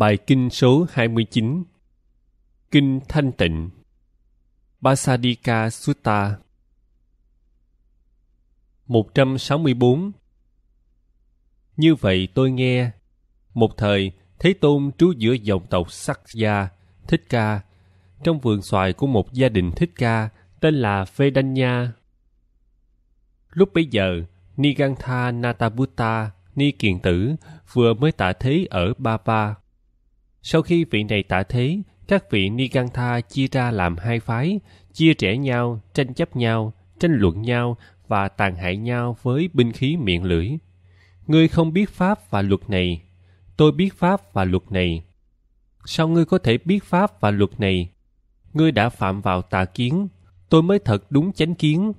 Bài Kinh số 29 Kinh Thanh Tịnh Basadika Sutta 164 Như vậy tôi nghe Một thời Thế Tôn trú giữa dòng tộc Sắc Gia Thích Ca trong vườn xoài của một gia đình Thích Ca tên là Vedanya. Lúc bấy giờ, Nigantha Natabutta Ni Kiền Tử vừa mới tạ thế ở ba Bava. Sau khi vị này tạ thế, các vị Nigantha chia ra làm hai phái, chia rẽ nhau, tranh chấp nhau, tranh luận nhau và tàn hại nhau với binh khí miệng lưỡi. Ngươi không biết pháp và luật này, tôi biết pháp và luật này. Sao ngươi có thể biết pháp và luật này? Ngươi đã phạm vào tà kiến, tôi mới thật đúng chánh kiến.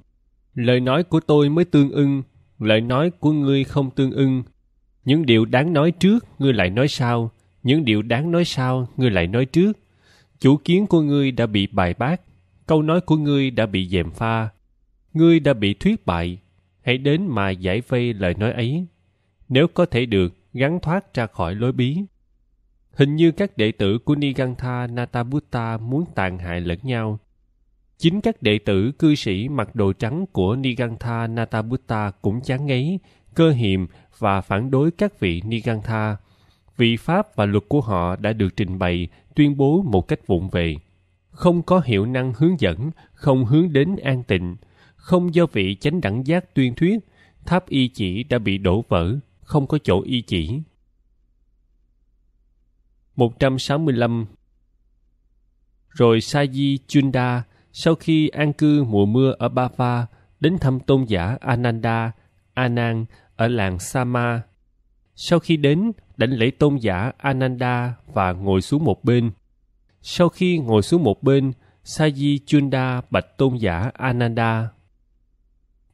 Lời nói của tôi mới tương ưng, lời nói của ngươi không tương ưng. Những điều đáng nói trước, ngươi lại nói sau những điều đáng nói sau ngươi lại nói trước chủ kiến của ngươi đã bị bài bác câu nói của ngươi đã bị dèm pha ngươi đã bị thuyết bại hãy đến mà giải vây lời nói ấy nếu có thể được gắn thoát ra khỏi lối bí hình như các đệ tử của nigantha natabutta muốn tàn hại lẫn nhau chính các đệ tử cư sĩ mặc đồ trắng của nigantha natabutta cũng chán ngấy cơ hiềm và phản đối các vị nigantha vị pháp và luật của họ đã được trình bày tuyên bố một cách vụng về không có hiệu năng hướng dẫn không hướng đến an tịnh không do vị chánh đẳng giác tuyên thuyết tháp y chỉ đã bị đổ vỡ không có chỗ y chỉ 165 Rồi Sa Di Chunda sau khi an cư mùa mưa ở Bava đến thăm tôn giả Ananda Anang ở làng Sama sau khi đến, đảnh lễ tôn giả Ananda và ngồi xuống một bên. Sau khi ngồi xuống một bên, Saji Chunda bạch tôn giả Ananda.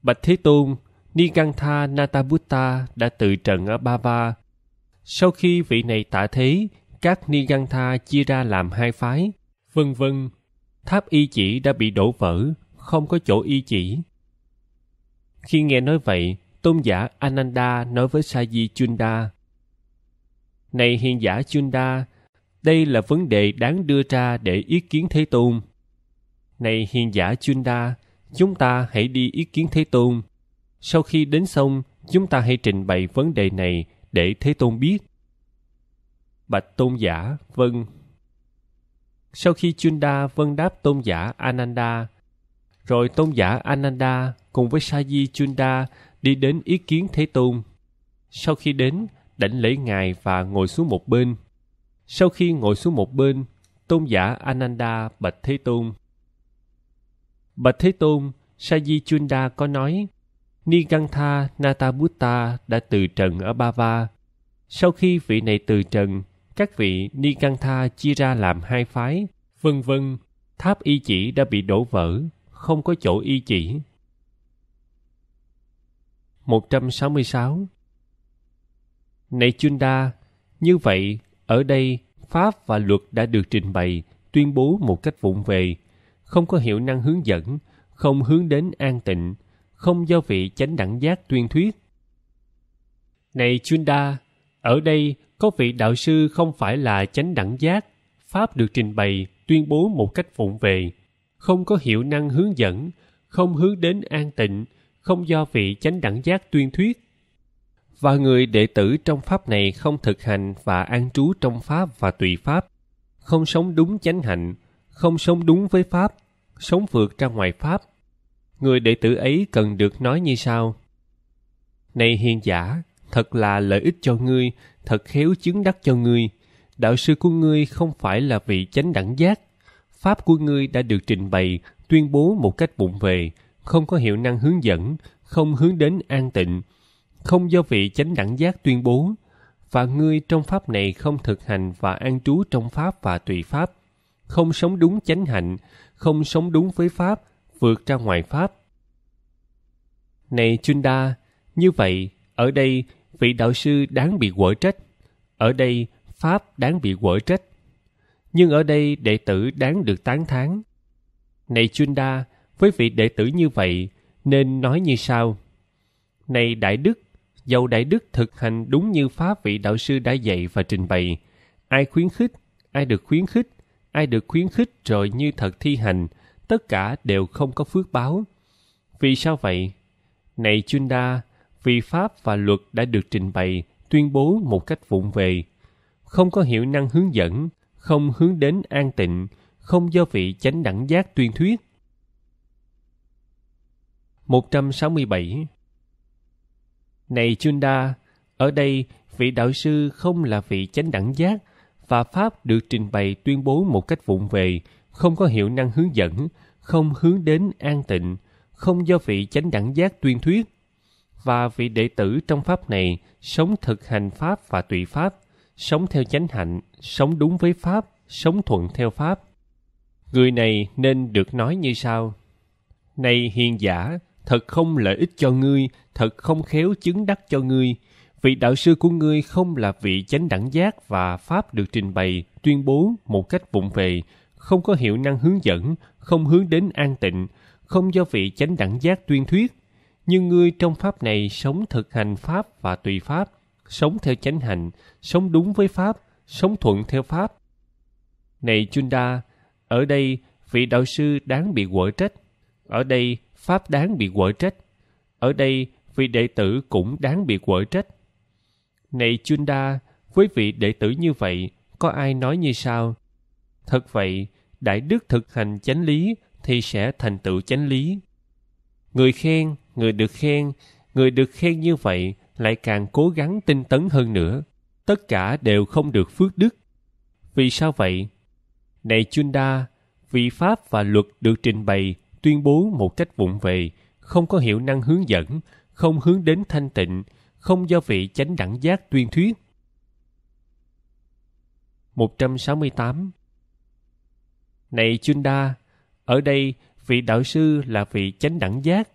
Bạch Thế Tôn, Nigantha Natabutta đã tự trận ở Bava. Sau khi vị này tạ thế, các Nigantha chia ra làm hai phái, vân vân. Tháp y chỉ đã bị đổ vỡ, không có chỗ y chỉ. Khi nghe nói vậy, tôn giả Ananda nói với Saji Chunda. Này hiền giả Chunda, đây là vấn đề đáng đưa ra để ý kiến Thế Tôn. Này hiền giả Chunda, chúng ta hãy đi ý kiến Thế Tôn. Sau khi đến xong, chúng ta hãy trình bày vấn đề này để Thế Tôn biết. Bạch Tôn giả, vâng. Sau khi Chunda vâng đáp Tôn giả Ananda, rồi Tôn giả Ananda cùng với Saji Chunda đi đến ý kiến Thế Tôn. Sau khi đến, đảnh lễ ngài và ngồi xuống một bên. Sau khi ngồi xuống một bên, tôn giả Ananda bạch Thế Tôn. Bạch Thế Tôn, Sa Di Chunda có nói, Ni Tha Nigantha Natabutta đã từ trần ở Bava. Sau khi vị này từ trần, các vị Ni Tha chia ra làm hai phái, vân vân. Tháp y chỉ đã bị đổ vỡ, không có chỗ y chỉ, 166 Này Chunda, như vậy, ở đây Pháp và luật đã được trình bày, tuyên bố một cách vụng về, không có hiệu năng hướng dẫn, không hướng đến an tịnh, không do vị chánh đẳng giác tuyên thuyết. Này Chunda, ở đây có vị đạo sư không phải là chánh đẳng giác, Pháp được trình bày, tuyên bố một cách vụng về, không có hiệu năng hướng dẫn, không hướng đến an tịnh, không do vị chánh đẳng giác tuyên thuyết và người đệ tử trong pháp này không thực hành và an trú trong pháp và tùy pháp không sống đúng chánh hạnh không sống đúng với pháp sống vượt ra ngoài pháp người đệ tử ấy cần được nói như sau này hiền giả thật là lợi ích cho ngươi thật khéo chứng đắc cho ngươi đạo sư của ngươi không phải là vị chánh đẳng giác pháp của ngươi đã được trình bày tuyên bố một cách bụng về không có hiệu năng hướng dẫn, không hướng đến an tịnh, không do vị chánh đẳng giác tuyên bố, và ngươi trong pháp này không thực hành và an trú trong pháp và tùy pháp, không sống đúng chánh hạnh, không sống đúng với pháp, vượt ra ngoài pháp. Này Chunda, như vậy, ở đây vị đạo sư đáng bị quở trách, ở đây pháp đáng bị quở trách, nhưng ở đây đệ tử đáng được tán thán. Này Chunda, với vị đệ tử như vậy nên nói như sau này đại đức dầu đại đức thực hành đúng như pháp vị đạo sư đã dạy và trình bày ai khuyến khích ai được khuyến khích ai được khuyến khích rồi như thật thi hành tất cả đều không có phước báo vì sao vậy này chunda vì pháp và luật đã được trình bày tuyên bố một cách vụng về không có hiệu năng hướng dẫn không hướng đến an tịnh không do vị chánh đẳng giác tuyên thuyết 167 Này Chunda, ở đây vị đạo sư không là vị chánh đẳng giác và Pháp được trình bày tuyên bố một cách vụng về, không có hiệu năng hướng dẫn, không hướng đến an tịnh, không do vị chánh đẳng giác tuyên thuyết. Và vị đệ tử trong Pháp này sống thực hành Pháp và tùy Pháp, sống theo chánh hạnh, sống đúng với Pháp, sống thuận theo Pháp. Người này nên được nói như sau. Này hiền giả, thật không lợi ích cho ngươi, thật không khéo chứng đắc cho ngươi. Vị đạo sư của ngươi không là vị chánh đẳng giác và Pháp được trình bày, tuyên bố một cách vụng về, không có hiệu năng hướng dẫn, không hướng đến an tịnh, không do vị chánh đẳng giác tuyên thuyết. Nhưng ngươi trong Pháp này sống thực hành Pháp và tùy Pháp, sống theo chánh hạnh, sống đúng với Pháp, sống thuận theo Pháp. Này Chunda, ở đây vị đạo sư đáng bị quở trách. Ở đây Pháp đáng bị quở trách. Ở đây, vị đệ tử cũng đáng bị quở trách. Này Chunda, với vị đệ tử như vậy, có ai nói như sao? Thật vậy, đại đức thực hành chánh lý thì sẽ thành tựu chánh lý. Người khen, người được khen, người được khen như vậy lại càng cố gắng tinh tấn hơn nữa. Tất cả đều không được phước đức. Vì sao vậy? Này Chunda, vị pháp và luật được trình bày tuyên bố một cách vụng về, không có hiệu năng hướng dẫn, không hướng đến thanh tịnh, không do vị chánh đẳng giác tuyên thuyết. 168 Này Chunda, ở đây vị đạo sư là vị chánh đẳng giác,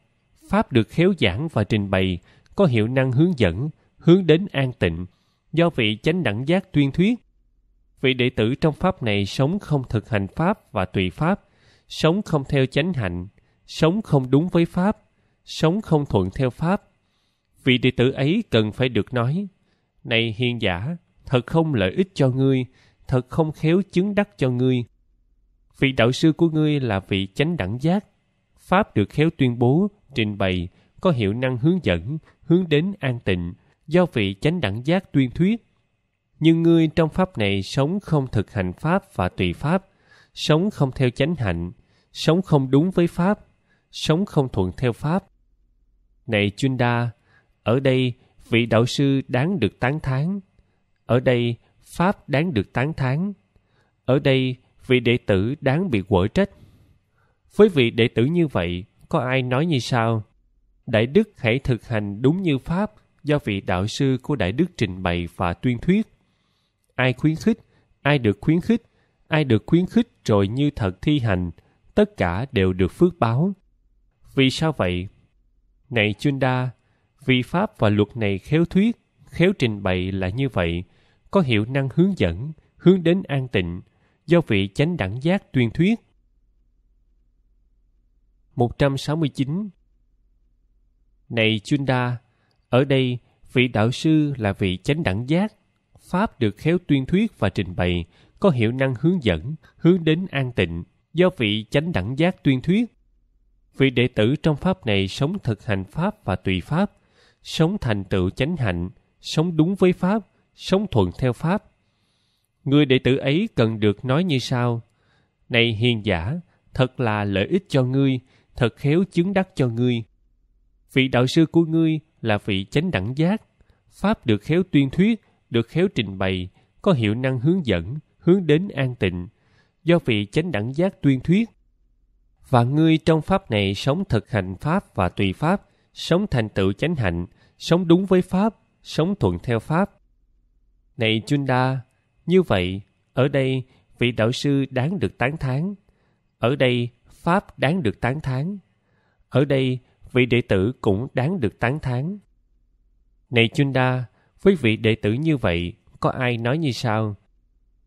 pháp được khéo giảng và trình bày, có hiệu năng hướng dẫn, hướng đến an tịnh, do vị chánh đẳng giác tuyên thuyết. Vị đệ tử trong pháp này sống không thực hành pháp và tùy pháp, sống không theo chánh hạnh, sống không đúng với Pháp, sống không thuận theo Pháp. Vị đệ tử ấy cần phải được nói, Này hiền giả, thật không lợi ích cho ngươi, thật không khéo chứng đắc cho ngươi. Vị đạo sư của ngươi là vị chánh đẳng giác. Pháp được khéo tuyên bố, trình bày, có hiệu năng hướng dẫn, hướng đến an tịnh, do vị chánh đẳng giác tuyên thuyết. Nhưng ngươi trong Pháp này sống không thực hành Pháp và tùy Pháp, sống không theo chánh hạnh, sống không đúng với Pháp, sống không thuận theo Pháp. Này chuyên đa, ở đây vị đạo sư đáng được tán thán. Ở đây Pháp đáng được tán thán. Ở đây vị đệ tử đáng bị quở trách. Với vị đệ tử như vậy, có ai nói như sau? Đại đức hãy thực hành đúng như Pháp do vị đạo sư của Đại đức trình bày và tuyên thuyết. Ai khuyến khích, ai được khuyến khích, ai được khuyến khích rồi như thật thi hành, tất cả đều được phước báo. Vì sao vậy? Này chuyên đa, vì pháp và luật này khéo thuyết, khéo trình bày là như vậy, có hiệu năng hướng dẫn, hướng đến an tịnh, do vị chánh đẳng giác tuyên thuyết. 169 Này Chunda, ở đây vị đạo sư là vị chánh đẳng giác, pháp được khéo tuyên thuyết và trình bày có hiệu năng hướng dẫn, hướng đến an tịnh do vị chánh đẳng giác tuyên thuyết. Vị đệ tử trong pháp này sống thực hành pháp và tùy pháp, sống thành tựu chánh hạnh, sống đúng với pháp, sống thuận theo pháp. Người đệ tử ấy cần được nói như sau: Này hiền giả, thật là lợi ích cho ngươi, thật khéo chứng đắc cho ngươi. Vị đạo sư của ngươi là vị chánh đẳng giác, pháp được khéo tuyên thuyết, được khéo trình bày, có hiệu năng hướng dẫn, hướng đến an tịnh do vị chánh đẳng giác tuyên thuyết và ngươi trong pháp này sống thực hành pháp và tùy pháp sống thành tựu chánh hạnh sống đúng với pháp sống thuận theo pháp này chunda như vậy ở đây vị đạo sư đáng được tán thán ở đây pháp đáng được tán thán ở đây vị đệ tử cũng đáng được tán thán này chunda với vị đệ tử như vậy có ai nói như sau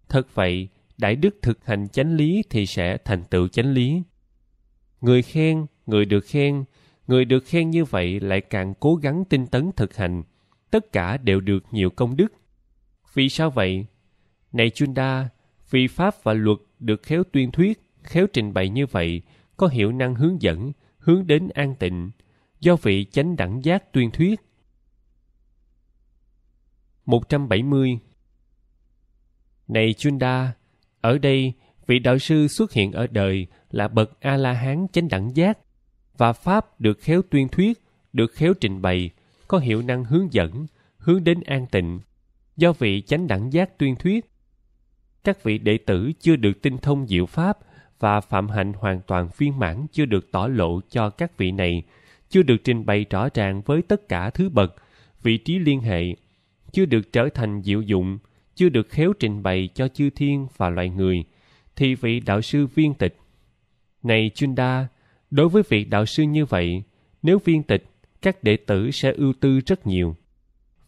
Thật vậy, đại đức thực hành chánh lý thì sẽ thành tựu chánh lý. Người khen, người được khen, người được khen như vậy lại càng cố gắng tinh tấn thực hành. Tất cả đều được nhiều công đức. Vì sao vậy? Này Chunda, vì pháp và luật được khéo tuyên thuyết, khéo trình bày như vậy, có hiệu năng hướng dẫn, hướng đến an tịnh, do vị chánh đẳng giác tuyên thuyết. 170 này Chunda, ở đây vị đạo sư xuất hiện ở đời là bậc A-la-hán chánh đẳng giác và Pháp được khéo tuyên thuyết, được khéo trình bày, có hiệu năng hướng dẫn, hướng đến an tịnh, do vị chánh đẳng giác tuyên thuyết. Các vị đệ tử chưa được tinh thông diệu Pháp và phạm hạnh hoàn toàn viên mãn chưa được tỏ lộ cho các vị này, chưa được trình bày rõ ràng với tất cả thứ bậc, vị trí liên hệ, chưa được trở thành diệu dụng, chưa được khéo trình bày cho chư thiên và loài người thì vị đạo sư viên tịch này Chunda đối với vị đạo sư như vậy nếu viên tịch các đệ tử sẽ ưu tư rất nhiều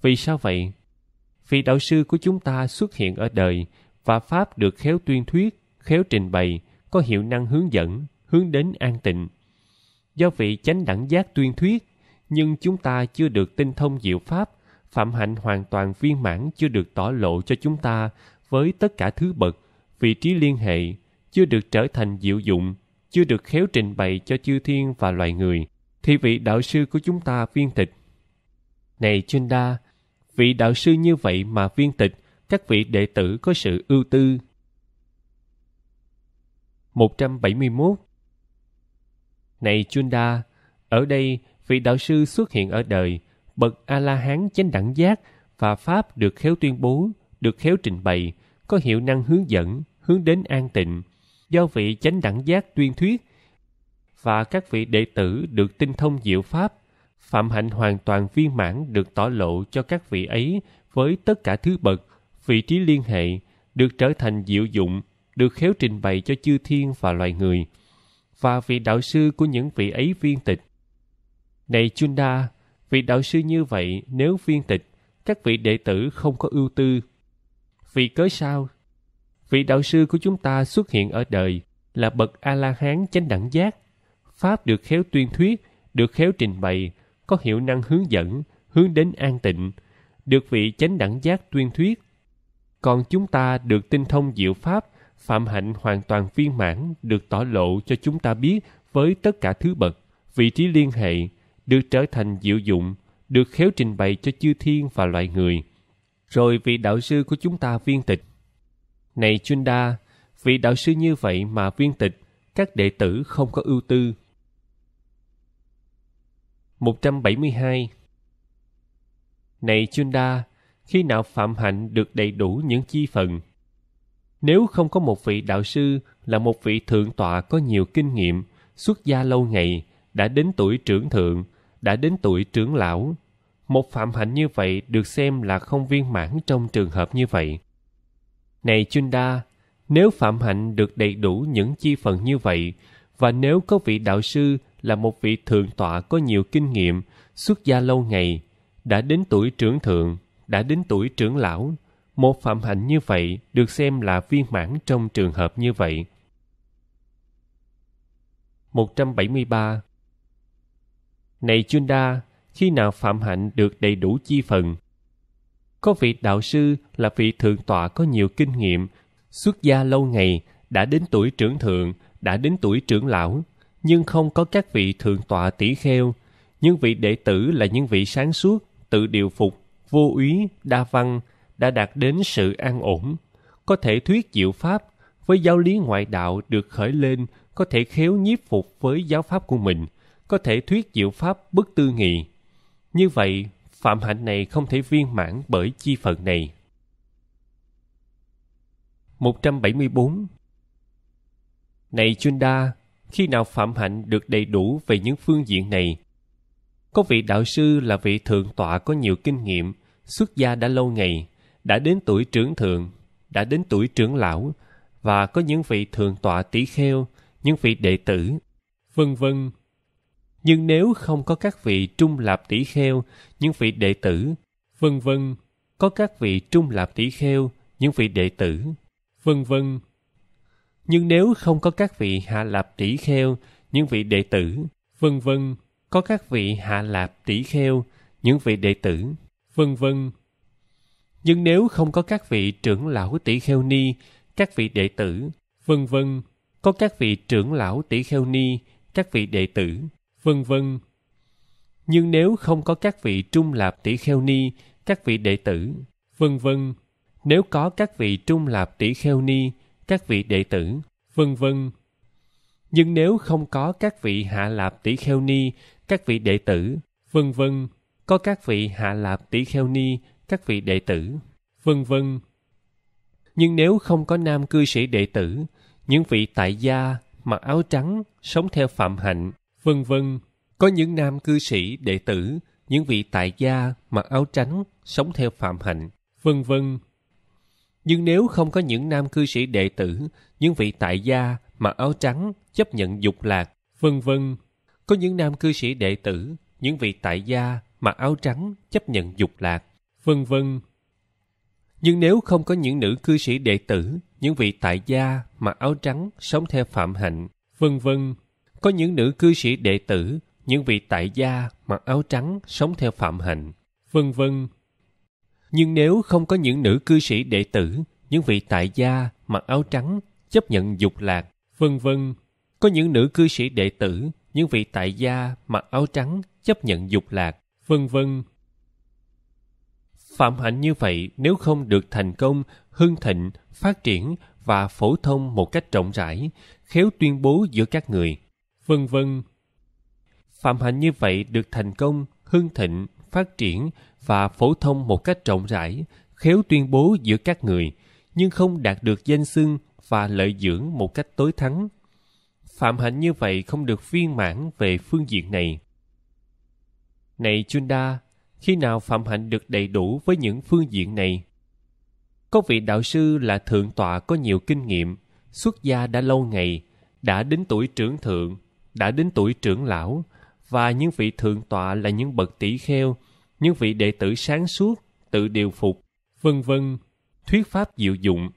vì sao vậy vị đạo sư của chúng ta xuất hiện ở đời và pháp được khéo tuyên thuyết khéo trình bày có hiệu năng hướng dẫn hướng đến an tịnh do vị chánh đẳng giác tuyên thuyết nhưng chúng ta chưa được tinh thông diệu pháp phạm hạnh hoàn toàn viên mãn chưa được tỏ lộ cho chúng ta với tất cả thứ bậc, vị trí liên hệ, chưa được trở thành diệu dụng, chưa được khéo trình bày cho chư thiên và loài người, thì vị đạo sư của chúng ta viên tịch. Này chunda vị đạo sư như vậy mà viên tịch, các vị đệ tử có sự ưu tư. 171 Này Chunda, ở đây vị đạo sư xuất hiện ở đời bậc A-la-hán chánh đẳng giác và Pháp được khéo tuyên bố, được khéo trình bày, có hiệu năng hướng dẫn, hướng đến an tịnh, do vị chánh đẳng giác tuyên thuyết và các vị đệ tử được tinh thông diệu Pháp, phạm hạnh hoàn toàn viên mãn được tỏ lộ cho các vị ấy với tất cả thứ bậc, vị trí liên hệ, được trở thành diệu dụng, được khéo trình bày cho chư thiên và loài người, và vị đạo sư của những vị ấy viên tịch. Này Chunda, Vị đạo sư như vậy nếu viên tịch, các vị đệ tử không có ưu tư. Vì cớ sao? Vị đạo sư của chúng ta xuất hiện ở đời là bậc A-la-hán chánh đẳng giác. Pháp được khéo tuyên thuyết, được khéo trình bày, có hiệu năng hướng dẫn, hướng đến an tịnh, được vị chánh đẳng giác tuyên thuyết. Còn chúng ta được tinh thông diệu pháp, phạm hạnh hoàn toàn viên mãn được tỏ lộ cho chúng ta biết với tất cả thứ bậc, vị trí liên hệ, được trở thành diệu dụng, được khéo trình bày cho chư thiên và loài người. Rồi vị đạo sư của chúng ta viên tịch. Này chuyên đa, vị đạo sư như vậy mà viên tịch, các đệ tử không có ưu tư. 172 Này chuyên đa, khi nào phạm hạnh được đầy đủ những chi phần? Nếu không có một vị đạo sư là một vị thượng tọa có nhiều kinh nghiệm, xuất gia lâu ngày, đã đến tuổi trưởng thượng, đã đến tuổi trưởng lão. Một phạm hạnh như vậy được xem là không viên mãn trong trường hợp như vậy. Này Chunda, nếu phạm hạnh được đầy đủ những chi phần như vậy, và nếu có vị đạo sư là một vị thượng tọa có nhiều kinh nghiệm, xuất gia lâu ngày, đã đến tuổi trưởng thượng, đã đến tuổi trưởng lão, một phạm hạnh như vậy được xem là viên mãn trong trường hợp như vậy. 173 này Chunda, khi nào phạm hạnh được đầy đủ chi phần? Có vị đạo sư là vị thượng tọa có nhiều kinh nghiệm, xuất gia lâu ngày, đã đến tuổi trưởng thượng, đã đến tuổi trưởng lão, nhưng không có các vị thượng tọa tỷ kheo. nhưng vị đệ tử là những vị sáng suốt, tự điều phục, vô úy, đa văn, đã đạt đến sự an ổn. Có thể thuyết diệu pháp, với giáo lý ngoại đạo được khởi lên, có thể khéo nhiếp phục với giáo pháp của mình – có thể thuyết diệu pháp bất tư nghị. Như vậy, phạm hạnh này không thể viên mãn bởi chi phận này. 174 Này Chunda, khi nào phạm hạnh được đầy đủ về những phương diện này? Có vị đạo sư là vị thượng tọa có nhiều kinh nghiệm, xuất gia đã lâu ngày, đã đến tuổi trưởng thượng, đã đến tuổi trưởng lão, và có những vị thượng tọa tỷ kheo, những vị đệ tử, vân vân nhưng nếu không có các vị trung lạp tỷ kheo, những vị đệ tử, vân vân, có các vị trung lạp tỷ kheo, những vị đệ tử, vân vân. Nhưng nếu không có các vị hạ lạp tỷ kheo, những vị đệ tử, vân vân, có các vị hạ lạp tỷ kheo, những vị đệ tử, vân vân. Nhưng nếu không có các vị trưởng lão tỷ kheo ni, các vị đệ tử, vân vân, có các vị trưởng lão tỷ kheo ni, các vị đệ tử, vân vân. Nhưng nếu không có các vị trung lạp tỷ kheo ni, các vị đệ tử, vân vân, nếu có các vị trung lạp tỷ kheo ni, các vị đệ tử, vân vân. Nhưng nếu không có các vị hạ lạp tỷ kheo ni, các vị đệ tử, vân vân, có các vị hạ lạp tỷ kheo ni, các vị đệ tử, vân vân. Nhưng nếu không có nam cư sĩ đệ tử, những vị tại gia, mặc áo trắng, sống theo phạm hạnh, vân vân. Có những nam cư sĩ, đệ tử, những vị tại gia mặc áo trắng, sống theo phạm hạnh, vân vân. Nhưng nếu không có những nam cư sĩ đệ tử, những vị tại gia mặc áo trắng, chấp nhận dục lạc, vân vân. Có những nam cư sĩ đệ tử, những vị tại gia mặc áo trắng, chấp nhận dục lạc, vân vân. Nhưng nếu không có những nữ cư sĩ đệ tử, những vị tại gia mặc áo trắng, sống theo phạm hạnh, vân vân có những nữ cư sĩ đệ tử, những vị tại gia mặc áo trắng sống theo phạm hạnh, vân vân. Nhưng nếu không có những nữ cư sĩ đệ tử, những vị tại gia mặc áo trắng chấp nhận dục lạc, vân vân, có những nữ cư sĩ đệ tử, những vị tại gia mặc áo trắng chấp nhận dục lạc, vân vân. Phạm hạnh như vậy nếu không được thành công, hưng thịnh, phát triển và phổ thông một cách rộng rãi, khéo tuyên bố giữa các người – vân vân. Phạm hạnh như vậy được thành công, hưng thịnh, phát triển và phổ thông một cách rộng rãi, khéo tuyên bố giữa các người, nhưng không đạt được danh xưng và lợi dưỡng một cách tối thắng. Phạm hạnh như vậy không được viên mãn về phương diện này. Này Chunda, khi nào phạm hạnh được đầy đủ với những phương diện này? Có vị đạo sư là thượng tọa có nhiều kinh nghiệm, xuất gia đã lâu ngày, đã đến tuổi trưởng thượng đã đến tuổi trưởng lão và những vị thượng tọa là những bậc tỷ kheo, những vị đệ tử sáng suốt, tự điều phục, vân vân, thuyết pháp diệu dụng.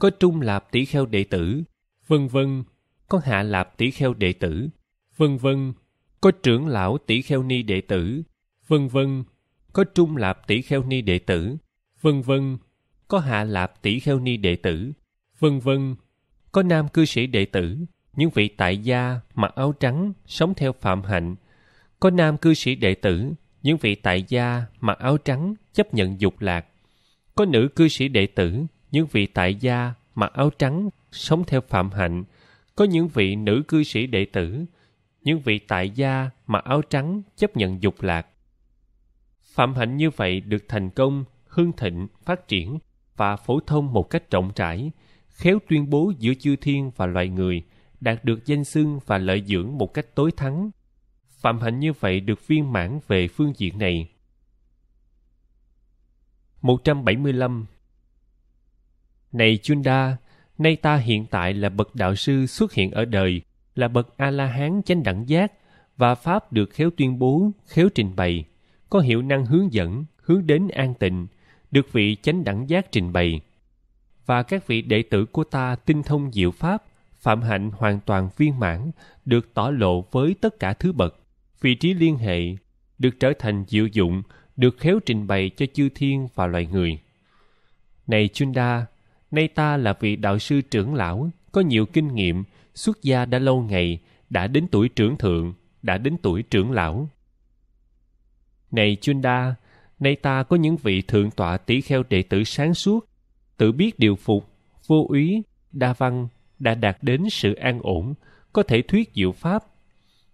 Có trung lạp tỷ kheo đệ tử, vân vân, có hạ lạp tỷ kheo đệ tử, vân vân, có trưởng lão tỷ kheo ni đệ tử, vân vân, có trung lạp tỷ kheo ni đệ tử, vân vân, có hạ lạp tỷ kheo ni đệ tử, vân vân, có nam cư sĩ đệ tử, những vị tại gia mặc áo trắng sống theo phạm hạnh có nam cư sĩ đệ tử những vị tại gia mặc áo trắng chấp nhận dục lạc có nữ cư sĩ đệ tử những vị tại gia mặc áo trắng sống theo phạm hạnh có những vị nữ cư sĩ đệ tử những vị tại gia mặc áo trắng chấp nhận dục lạc phạm hạnh như vậy được thành công hương thịnh phát triển và phổ thông một cách rộng rãi khéo tuyên bố giữa chư thiên và loài người đạt được danh xưng và lợi dưỡng một cách tối thắng. Phạm hạnh như vậy được viên mãn về phương diện này. 175 Này Chunda, nay ta hiện tại là bậc đạo sư xuất hiện ở đời, là bậc A-la-hán chánh đẳng giác và Pháp được khéo tuyên bố, khéo trình bày, có hiệu năng hướng dẫn, hướng đến an tịnh, được vị chánh đẳng giác trình bày. Và các vị đệ tử của ta tinh thông diệu Pháp, phạm hạnh hoàn toàn viên mãn được tỏ lộ với tất cả thứ bậc vị trí liên hệ được trở thành diệu dụng được khéo trình bày cho chư thiên và loài người này chunda nay ta là vị đạo sư trưởng lão có nhiều kinh nghiệm xuất gia đã lâu ngày đã đến tuổi trưởng thượng đã đến tuổi trưởng lão này chunda nay ta có những vị thượng tọa tỷ kheo đệ tử sáng suốt tự biết điều phục vô úy đa văn đã đạt đến sự an ổn có thể thuyết diệu pháp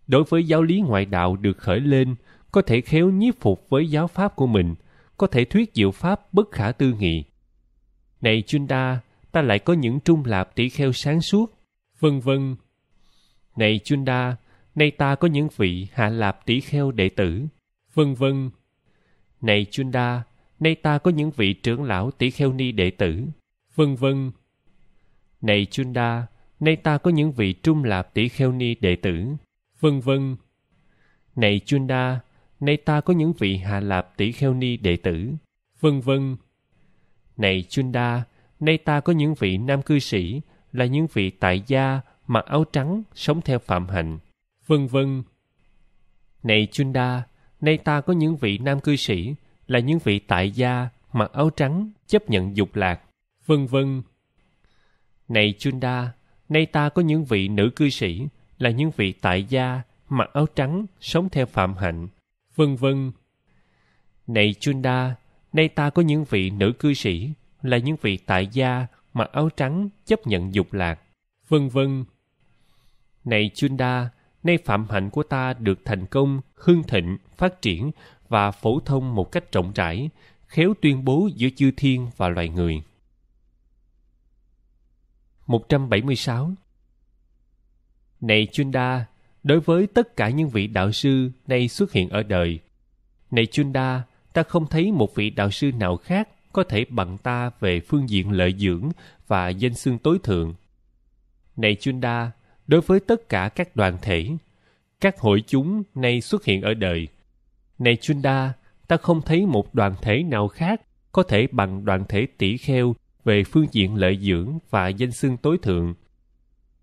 đối với giáo lý ngoại đạo được khởi lên có thể khéo nhiếp phục với giáo pháp của mình có thể thuyết diệu pháp bất khả tư nghị này chuyên đa, ta lại có những trung lạp tỷ kheo sáng suốt vân vân này chuyên đa, nay ta có những vị hạ lạp tỷ kheo đệ tử vân vân này chuyên đa, nay ta có những vị trưởng lão tỷ kheo ni đệ tử vân vân này Chunda, nay ta có những vị trung lạp tỷ kheo ni đệ tử, vân vân. Này Chunda, nay ta có những vị hạ lạp tỷ kheo ni đệ tử, vân vân. Này Chunda, nay ta có những vị nam cư sĩ là những vị tại gia mặc áo trắng sống theo phạm hạnh, vân vân. Này Chunda, nay ta có những vị nam cư sĩ là những vị tại gia mặc áo trắng chấp nhận dục lạc, vân vân. Này Chunda, nay ta có những vị nữ cư sĩ, là những vị tại gia, mặc áo trắng, sống theo phạm hạnh, vân vân. Này Chunda, nay ta có những vị nữ cư sĩ, là những vị tại gia, mặc áo trắng, chấp nhận dục lạc, vân vân. Này Chunda, nay phạm hạnh của ta được thành công, hưng thịnh, phát triển và phổ thông một cách rộng rãi, khéo tuyên bố giữa chư thiên và loài người. 176 Này Chunda, đối với tất cả những vị đạo sư nay xuất hiện ở đời, này Chunda, ta không thấy một vị đạo sư nào khác có thể bằng ta về phương diện lợi dưỡng và danh xưng tối thượng. Này Chunda, đối với tất cả các đoàn thể, các hội chúng nay xuất hiện ở đời. Này Chunda, ta không thấy một đoàn thể nào khác có thể bằng đoàn thể tỷ kheo về phương diện lợi dưỡng và danh xưng tối thượng.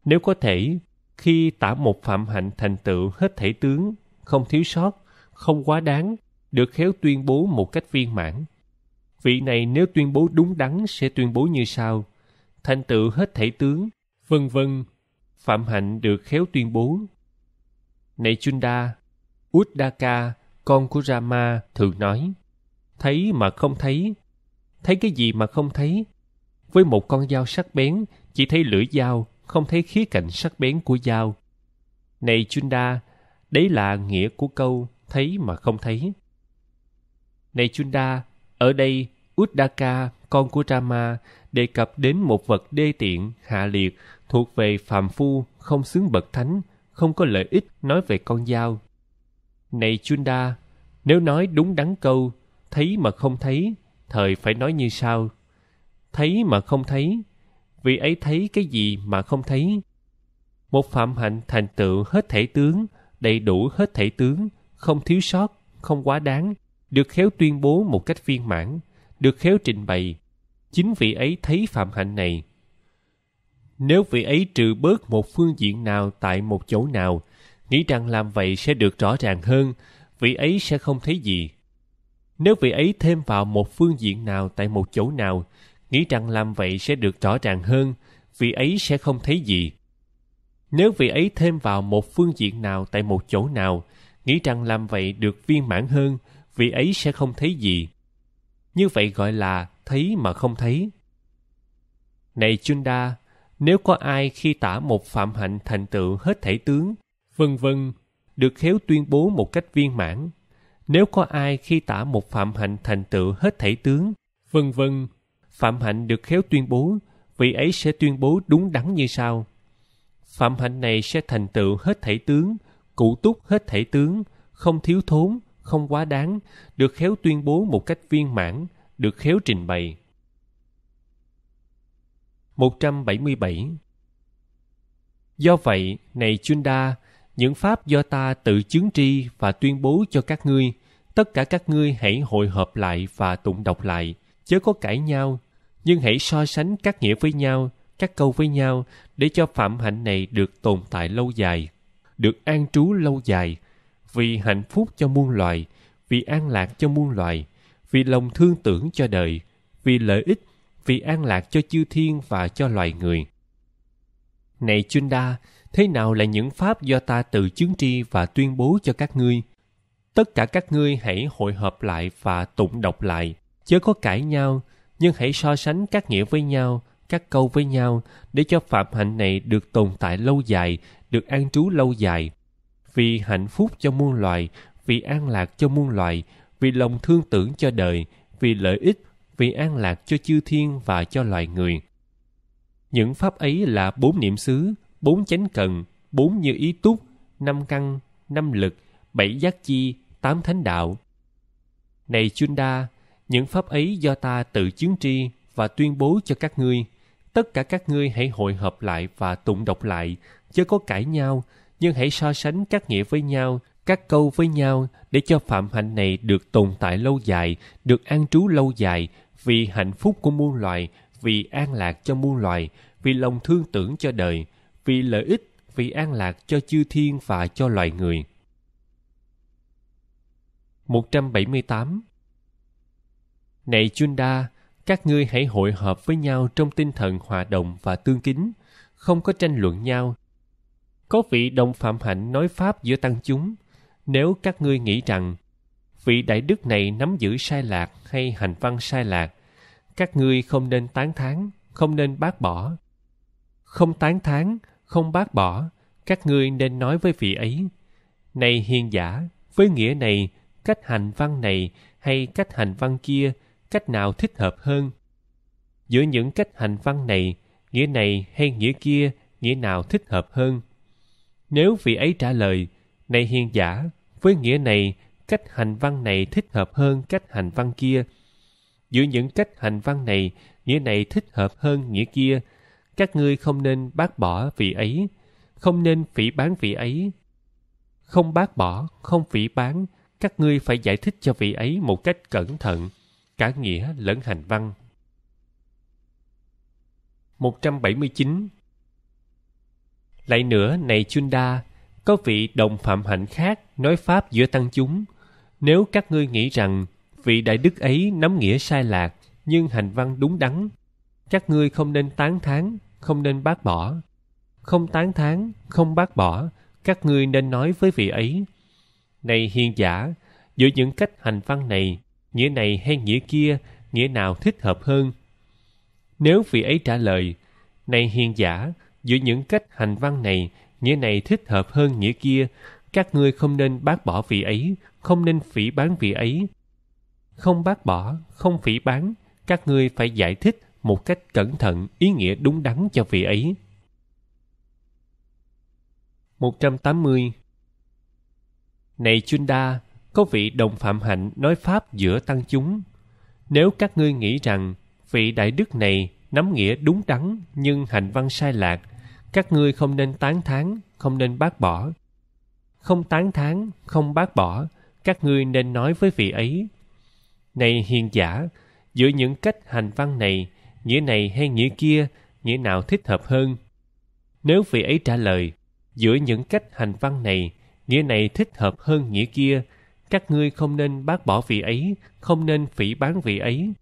Nếu có thể, khi tả một phạm hạnh thành tựu hết thể tướng, không thiếu sót, không quá đáng, được khéo tuyên bố một cách viên mãn. Vị này nếu tuyên bố đúng đắn sẽ tuyên bố như sau: thành tựu hết thể tướng, vân vân. Phạm hạnh được khéo tuyên bố. Này Chunda, Uddaka, con của Rama thường nói: Thấy mà không thấy, thấy cái gì mà không thấy, với một con dao sắc bén chỉ thấy lưỡi dao không thấy khía cạnh sắc bén của dao này chunda đấy là nghĩa của câu thấy mà không thấy này chunda ở đây uddaka con của rama đề cập đến một vật đê tiện hạ liệt thuộc về phàm phu không xứng bậc thánh không có lợi ích nói về con dao này chunda nếu nói đúng đắn câu thấy mà không thấy thời phải nói như sau thấy mà không thấy, vì ấy thấy cái gì mà không thấy. Một phạm hạnh thành tựu hết thể tướng, đầy đủ hết thể tướng, không thiếu sót, không quá đáng, được khéo tuyên bố một cách viên mãn, được khéo trình bày. Chính vị ấy thấy phạm hạnh này. Nếu vị ấy trừ bớt một phương diện nào tại một chỗ nào, nghĩ rằng làm vậy sẽ được rõ ràng hơn, vị ấy sẽ không thấy gì. Nếu vị ấy thêm vào một phương diện nào tại một chỗ nào, nghĩ rằng làm vậy sẽ được rõ ràng hơn vị ấy sẽ không thấy gì nếu vị ấy thêm vào một phương diện nào tại một chỗ nào nghĩ rằng làm vậy được viên mãn hơn vị ấy sẽ không thấy gì như vậy gọi là thấy mà không thấy này chunda nếu có ai khi tả một phạm hạnh thành tựu hết thể tướng vân vân được khéo tuyên bố một cách viên mãn nếu có ai khi tả một phạm hạnh thành tựu hết thể tướng vân vân Phạm Hạnh được khéo tuyên bố, vị ấy sẽ tuyên bố đúng đắn như sau. Phạm Hạnh này sẽ thành tựu hết thảy tướng, cụ túc hết thảy tướng, không thiếu thốn, không quá đáng, được khéo tuyên bố một cách viên mãn, được khéo trình bày. 177 Do vậy, này Chunda, những pháp do ta tự chứng tri và tuyên bố cho các ngươi, tất cả các ngươi hãy hội hợp lại và tụng đọc lại, chớ có cãi nhau, nhưng hãy so sánh các nghĩa với nhau các câu với nhau để cho phạm hạnh này được tồn tại lâu dài được an trú lâu dài vì hạnh phúc cho muôn loài vì an lạc cho muôn loài vì lòng thương tưởng cho đời vì lợi ích vì an lạc cho chư thiên và cho loài người này chuyên đa, thế nào là những pháp do ta tự chứng tri và tuyên bố cho các ngươi tất cả các ngươi hãy hội hợp lại và tụng đọc lại chớ có cãi nhau nhưng hãy so sánh các nghĩa với nhau, các câu với nhau để cho phạm hạnh này được tồn tại lâu dài, được an trú lâu dài. Vì hạnh phúc cho muôn loài, vì an lạc cho muôn loài, vì lòng thương tưởng cho đời, vì lợi ích, vì an lạc cho chư thiên và cho loài người. Những pháp ấy là bốn niệm xứ, bốn chánh cần, bốn như ý túc, năm căn, năm lực, bảy giác chi, tám thánh đạo. Này Chunda, những pháp ấy do ta tự chứng tri và tuyên bố cho các ngươi tất cả các ngươi hãy hội hợp lại và tụng đọc lại chớ có cãi nhau nhưng hãy so sánh các nghĩa với nhau các câu với nhau để cho phạm hạnh này được tồn tại lâu dài được an trú lâu dài vì hạnh phúc của muôn loài vì an lạc cho muôn loài vì lòng thương tưởng cho đời vì lợi ích vì an lạc cho chư thiên và cho loài người 178 này Chunda, các ngươi hãy hội họp với nhau trong tinh thần hòa đồng và tương kính, không có tranh luận nhau. Có vị đồng phạm hạnh nói pháp giữa tăng chúng, nếu các ngươi nghĩ rằng vị đại đức này nắm giữ sai lạc hay hành văn sai lạc, các ngươi không nên tán thán, không nên bác bỏ. Không tán thán, không bác bỏ, các ngươi nên nói với vị ấy. Này hiền giả, với nghĩa này, cách hành văn này hay cách hành văn kia – cách nào thích hợp hơn. Giữa những cách hành văn này, nghĩa này hay nghĩa kia, nghĩa nào thích hợp hơn? Nếu vị ấy trả lời, này hiền giả, với nghĩa này, cách hành văn này thích hợp hơn cách hành văn kia. Giữa những cách hành văn này, nghĩa này thích hợp hơn nghĩa kia. Các ngươi không nên bác bỏ vị ấy, không nên phỉ bán vị ấy. Không bác bỏ, không phỉ bán, các ngươi phải giải thích cho vị ấy một cách cẩn thận cả nghĩa lẫn hành văn. 179 Lại nữa, này Chunda, có vị đồng phạm hạnh khác nói pháp giữa tăng chúng. Nếu các ngươi nghĩ rằng vị đại đức ấy nắm nghĩa sai lạc, nhưng hành văn đúng đắn, các ngươi không nên tán thán, không nên bác bỏ. Không tán thán, không bác bỏ, các ngươi nên nói với vị ấy. Này hiền giả, giữa những cách hành văn này nghĩa này hay nghĩa kia nghĩa nào thích hợp hơn nếu vị ấy trả lời này hiền giả giữa những cách hành văn này nghĩa này thích hợp hơn nghĩa kia các ngươi không nên bác bỏ vị ấy không nên phỉ bán vị ấy không bác bỏ không phỉ bán các ngươi phải giải thích một cách cẩn thận ý nghĩa đúng đắn cho vị ấy 180 Này Chunda, có vị đồng phạm hạnh nói pháp giữa tăng chúng nếu các ngươi nghĩ rằng vị đại đức này nắm nghĩa đúng đắn nhưng hành văn sai lạc các ngươi không nên tán thán không nên bác bỏ không tán thán không bác bỏ các ngươi nên nói với vị ấy này hiền giả giữa những cách hành văn này nghĩa này hay nghĩa kia nghĩa nào thích hợp hơn nếu vị ấy trả lời giữa những cách hành văn này nghĩa này thích hợp hơn nghĩa kia các ngươi không nên bác bỏ vị ấy, không nên phỉ bán vị ấy.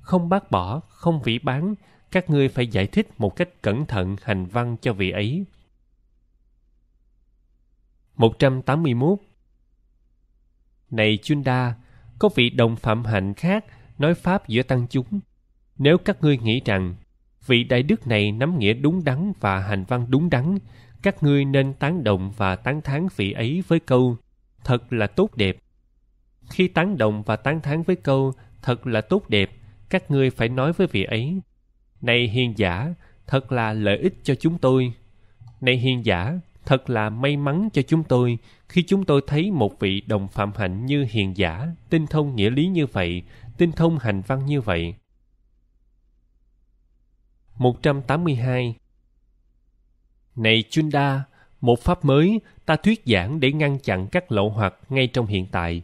Không bác bỏ, không phỉ bán, các ngươi phải giải thích một cách cẩn thận hành văn cho vị ấy. 181 Này Chunda, có vị đồng phạm hạnh khác nói pháp giữa tăng chúng. Nếu các ngươi nghĩ rằng vị đại đức này nắm nghĩa đúng đắn và hành văn đúng đắn, các ngươi nên tán động và tán thán vị ấy với câu thật là tốt đẹp. Khi tán đồng và tán thán với câu thật là tốt đẹp, các ngươi phải nói với vị ấy. Này hiền giả, thật là lợi ích cho chúng tôi. Này hiền giả, thật là may mắn cho chúng tôi khi chúng tôi thấy một vị đồng phạm hạnh như hiền giả, tinh thông nghĩa lý như vậy, tinh thông hành văn như vậy. 182 Này Chunda, một pháp mới ta thuyết giảng để ngăn chặn các lậu hoặc ngay trong hiện tại.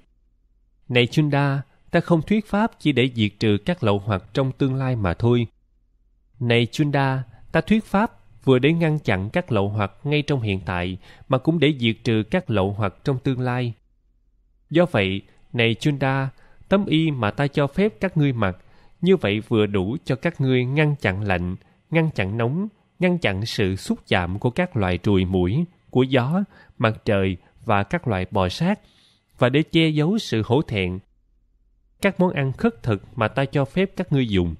Này Chunda, ta không thuyết pháp chỉ để diệt trừ các lậu hoặc trong tương lai mà thôi. Này Chunda, ta thuyết pháp vừa để ngăn chặn các lậu hoặc ngay trong hiện tại mà cũng để diệt trừ các lậu hoặc trong tương lai. Do vậy, này Chunda, tấm y mà ta cho phép các ngươi mặc, như vậy vừa đủ cho các ngươi ngăn chặn lạnh, ngăn chặn nóng, ngăn chặn sự xúc chạm của các loài ruồi mũi, của gió, mặt trời và các loại bò sát, và để che giấu sự hổ thẹn. Các món ăn khất thực mà ta cho phép các ngươi dùng.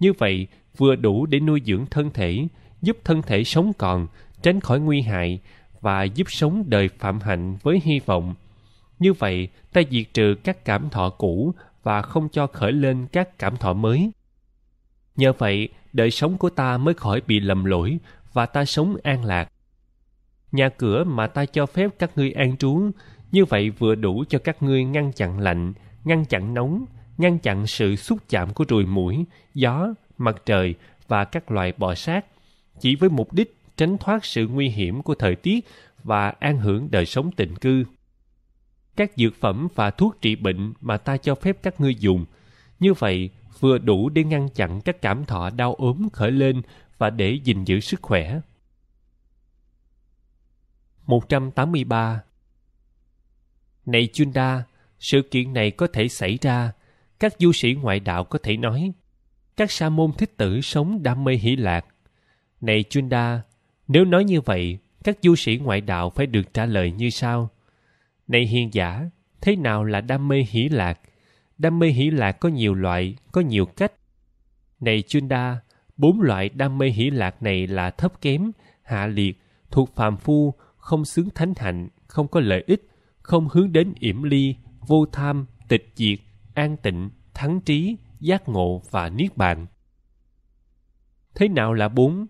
Như vậy, vừa đủ để nuôi dưỡng thân thể, giúp thân thể sống còn, tránh khỏi nguy hại và giúp sống đời phạm hạnh với hy vọng. Như vậy, ta diệt trừ các cảm thọ cũ và không cho khởi lên các cảm thọ mới. Nhờ vậy, đời sống của ta mới khỏi bị lầm lỗi và ta sống an lạc. Nhà cửa mà ta cho phép các ngươi an trú, như vậy vừa đủ cho các ngươi ngăn chặn lạnh, ngăn chặn nóng, ngăn chặn sự xúc chạm của ruồi mũi, gió, mặt trời và các loại bọ sát, chỉ với mục đích tránh thoát sự nguy hiểm của thời tiết và an hưởng đời sống tịnh cư. Các dược phẩm và thuốc trị bệnh mà ta cho phép các ngươi dùng, như vậy vừa đủ để ngăn chặn các cảm thọ đau ốm khởi lên và để gìn giữ sức khỏe. 183 Này Chunda, sự kiện này có thể xảy ra, các du sĩ ngoại đạo có thể nói, các sa môn thích tử sống đam mê hỷ lạc. Này Chunda, nếu nói như vậy, các du sĩ ngoại đạo phải được trả lời như sau. Này hiền giả, thế nào là đam mê hỷ lạc? đam mê hỷ lạc có nhiều loại, có nhiều cách. Này Chunda, bốn loại đam mê hỷ lạc này là thấp kém, hạ liệt, thuộc phàm phu, không xứng thánh hạnh, không có lợi ích, không hướng đến yểm ly, vô tham, tịch diệt, an tịnh, thắng trí, giác ngộ và niết bàn. Thế nào là bốn?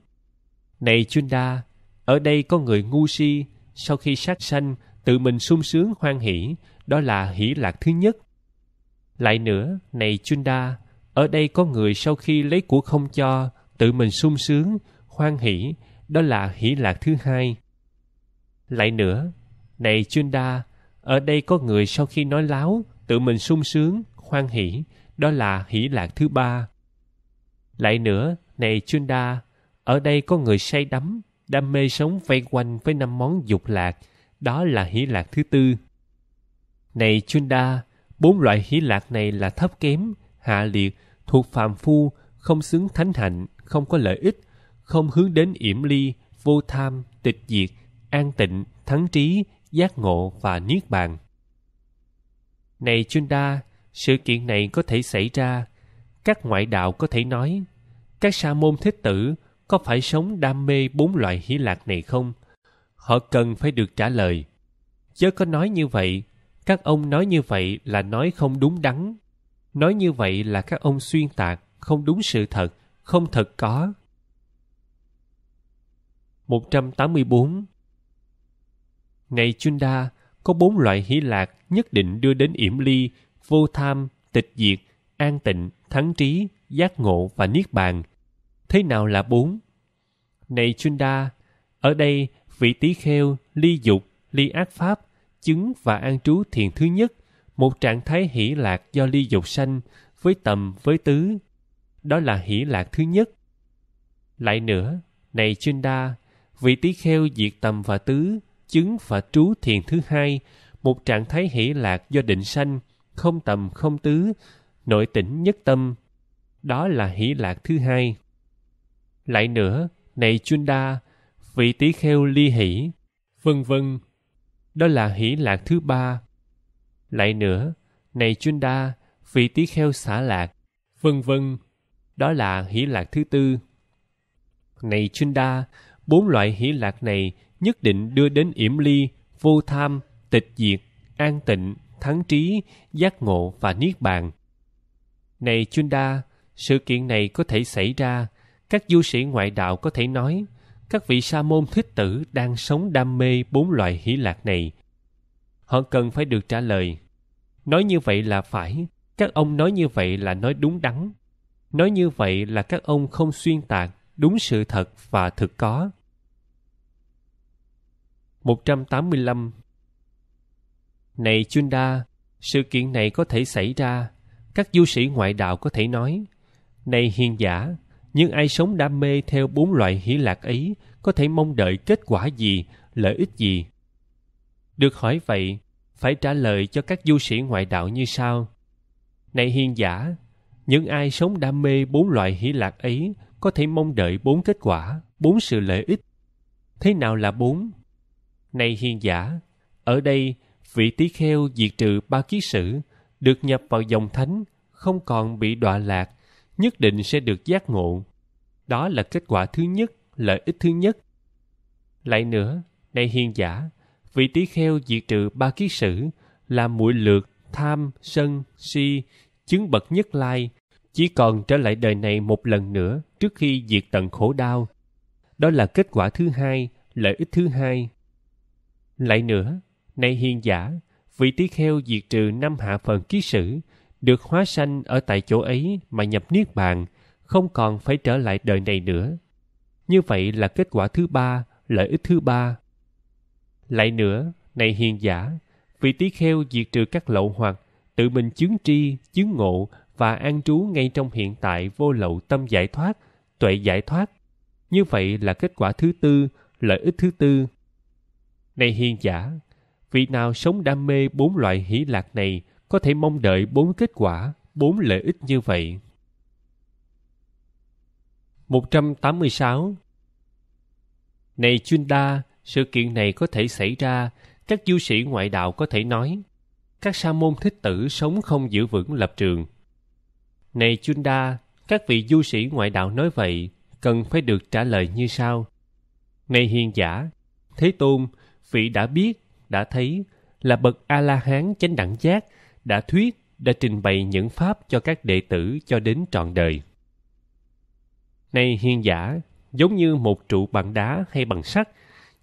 Này Chunda, ở đây có người ngu si, sau khi sát sanh, tự mình sung sướng hoan hỷ, đó là hỷ lạc thứ nhất. Lại nữa, này Chunda, ở đây có người sau khi lấy của không cho, tự mình sung sướng, hoan hỷ, đó là hỷ lạc thứ hai. Lại nữa, này Chunda, ở đây có người sau khi nói láo, tự mình sung sướng, hoan hỷ, đó là hỷ lạc thứ ba. Lại nữa, này Chunda, ở đây có người say đắm, đam mê sống vây quanh với năm món dục lạc, đó là hỷ lạc thứ tư. Này Chunda, Bốn loại hỷ lạc này là thấp kém, hạ liệt, thuộc phàm phu, không xứng thánh hạnh, không có lợi ích, không hướng đến yểm ly, vô tham, tịch diệt, an tịnh, thắng trí, giác ngộ và niết bàn. Này Chunda, sự kiện này có thể xảy ra. Các ngoại đạo có thể nói, các sa môn thích tử có phải sống đam mê bốn loại hỷ lạc này không? Họ cần phải được trả lời. Chớ có nói như vậy các ông nói như vậy là nói không đúng đắn nói như vậy là các ông xuyên tạc không đúng sự thật không thật có 184 Này Chunda, có bốn loại hỷ lạc nhất định đưa đến yểm ly, vô tham, tịch diệt, an tịnh, thắng trí, giác ngộ và niết bàn. Thế nào là bốn? Này Chunda, ở đây vị tý kheo, ly dục, ly ác pháp, chứng và an trú thiền thứ nhất, một trạng thái hỷ lạc do ly dục sanh với tầm với tứ. Đó là hỷ lạc thứ nhất. Lại nữa, này chuyên đa vị tý kheo diệt tầm và tứ, chứng và trú thiền thứ hai, một trạng thái hỷ lạc do định sanh, không tầm không tứ, nội tỉnh nhất tâm. Đó là hỷ lạc thứ hai. Lại nữa, này chuyên đa vị tý kheo ly hỷ, vân vân đó là hỷ lạc thứ ba. Lại nữa, này chuyên đa, vị tí kheo xả lạc, vân vân, đó là hỷ lạc thứ tư. Này chuyên đa, bốn loại hỷ lạc này nhất định đưa đến yểm ly, vô tham, tịch diệt, an tịnh, thắng trí, giác ngộ và niết bàn. Này chuyên đa, sự kiện này có thể xảy ra, các du sĩ ngoại đạo có thể nói – các vị sa môn thích tử đang sống đam mê bốn loại hỷ lạc này họ cần phải được trả lời nói như vậy là phải các ông nói như vậy là nói đúng đắn nói như vậy là các ông không xuyên tạc đúng sự thật và thực có 185 Này Chunda, sự kiện này có thể xảy ra, các du sĩ ngoại đạo có thể nói. Này hiền giả, nhưng ai sống đam mê theo bốn loại hỷ lạc ấy có thể mong đợi kết quả gì lợi ích gì được hỏi vậy phải trả lời cho các du sĩ ngoại đạo như sau này hiền giả những ai sống đam mê bốn loại hỷ lạc ấy có thể mong đợi bốn kết quả bốn sự lợi ích thế nào là bốn này hiền giả ở đây vị tỳ kheo diệt trừ ba kiết sử được nhập vào dòng thánh không còn bị đọa lạc nhất định sẽ được giác ngộ. Đó là kết quả thứ nhất, lợi ích thứ nhất. Lại nữa, này hiền giả, vị tỳ kheo diệt trừ ba kiết sử là muội lược, tham, sân, si, chứng bậc nhất lai, chỉ còn trở lại đời này một lần nữa trước khi diệt tận khổ đau. Đó là kết quả thứ hai, lợi ích thứ hai. Lại nữa, này hiền giả, vị tỳ kheo diệt trừ năm hạ phần ký sử được hóa sanh ở tại chỗ ấy mà nhập niết bàn, không còn phải trở lại đời này nữa. Như vậy là kết quả thứ ba, lợi ích thứ ba. Lại nữa, này hiền giả, vị tí kheo diệt trừ các lậu hoặc, tự mình chứng tri, chứng ngộ và an trú ngay trong hiện tại vô lậu tâm giải thoát, tuệ giải thoát. Như vậy là kết quả thứ tư, lợi ích thứ tư. Này hiền giả, vị nào sống đam mê bốn loại hỷ lạc này có thể mong đợi bốn kết quả, bốn lợi ích như vậy. 186 Này Chunda, sự kiện này có thể xảy ra, các du sĩ ngoại đạo có thể nói, các sa môn thích tử sống không giữ vững lập trường. Này Chunda, các vị du sĩ ngoại đạo nói vậy, cần phải được trả lời như sau. Này hiền giả, Thế Tôn, vị đã biết, đã thấy là bậc A-la-hán chánh đẳng giác đã thuyết, đã trình bày những pháp cho các đệ tử cho đến trọn đời. Nay hiên giả, giống như một trụ bằng đá hay bằng sắt,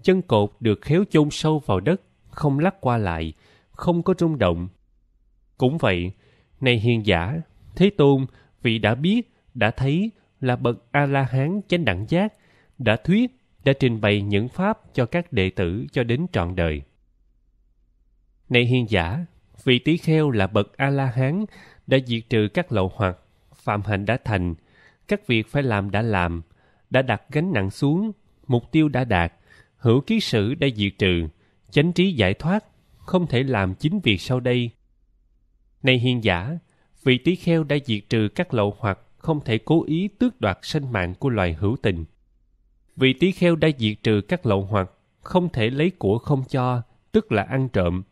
chân cột được khéo chôn sâu vào đất, không lắc qua lại, không có rung động. Cũng vậy, nay Hiên giả, Thế Tôn vị đã biết, đã thấy là bậc A-la-hán chánh đẳng giác, đã thuyết, đã trình bày những pháp cho các đệ tử cho đến trọn đời. Này Hiên giả, Vị tỷ kheo là bậc A-la-hán, đã diệt trừ các lậu hoặc, phạm hạnh đã thành, các việc phải làm đã làm, đã đặt gánh nặng xuống, mục tiêu đã đạt, hữu ký sử đã diệt trừ, chánh trí giải thoát, không thể làm chính việc sau đây. Này hiền giả, vị tỷ kheo đã diệt trừ các lậu hoặc không thể cố ý tước đoạt sinh mạng của loài hữu tình. Vị tỷ kheo đã diệt trừ các lậu hoặc không thể lấy của không cho, tức là ăn trộm,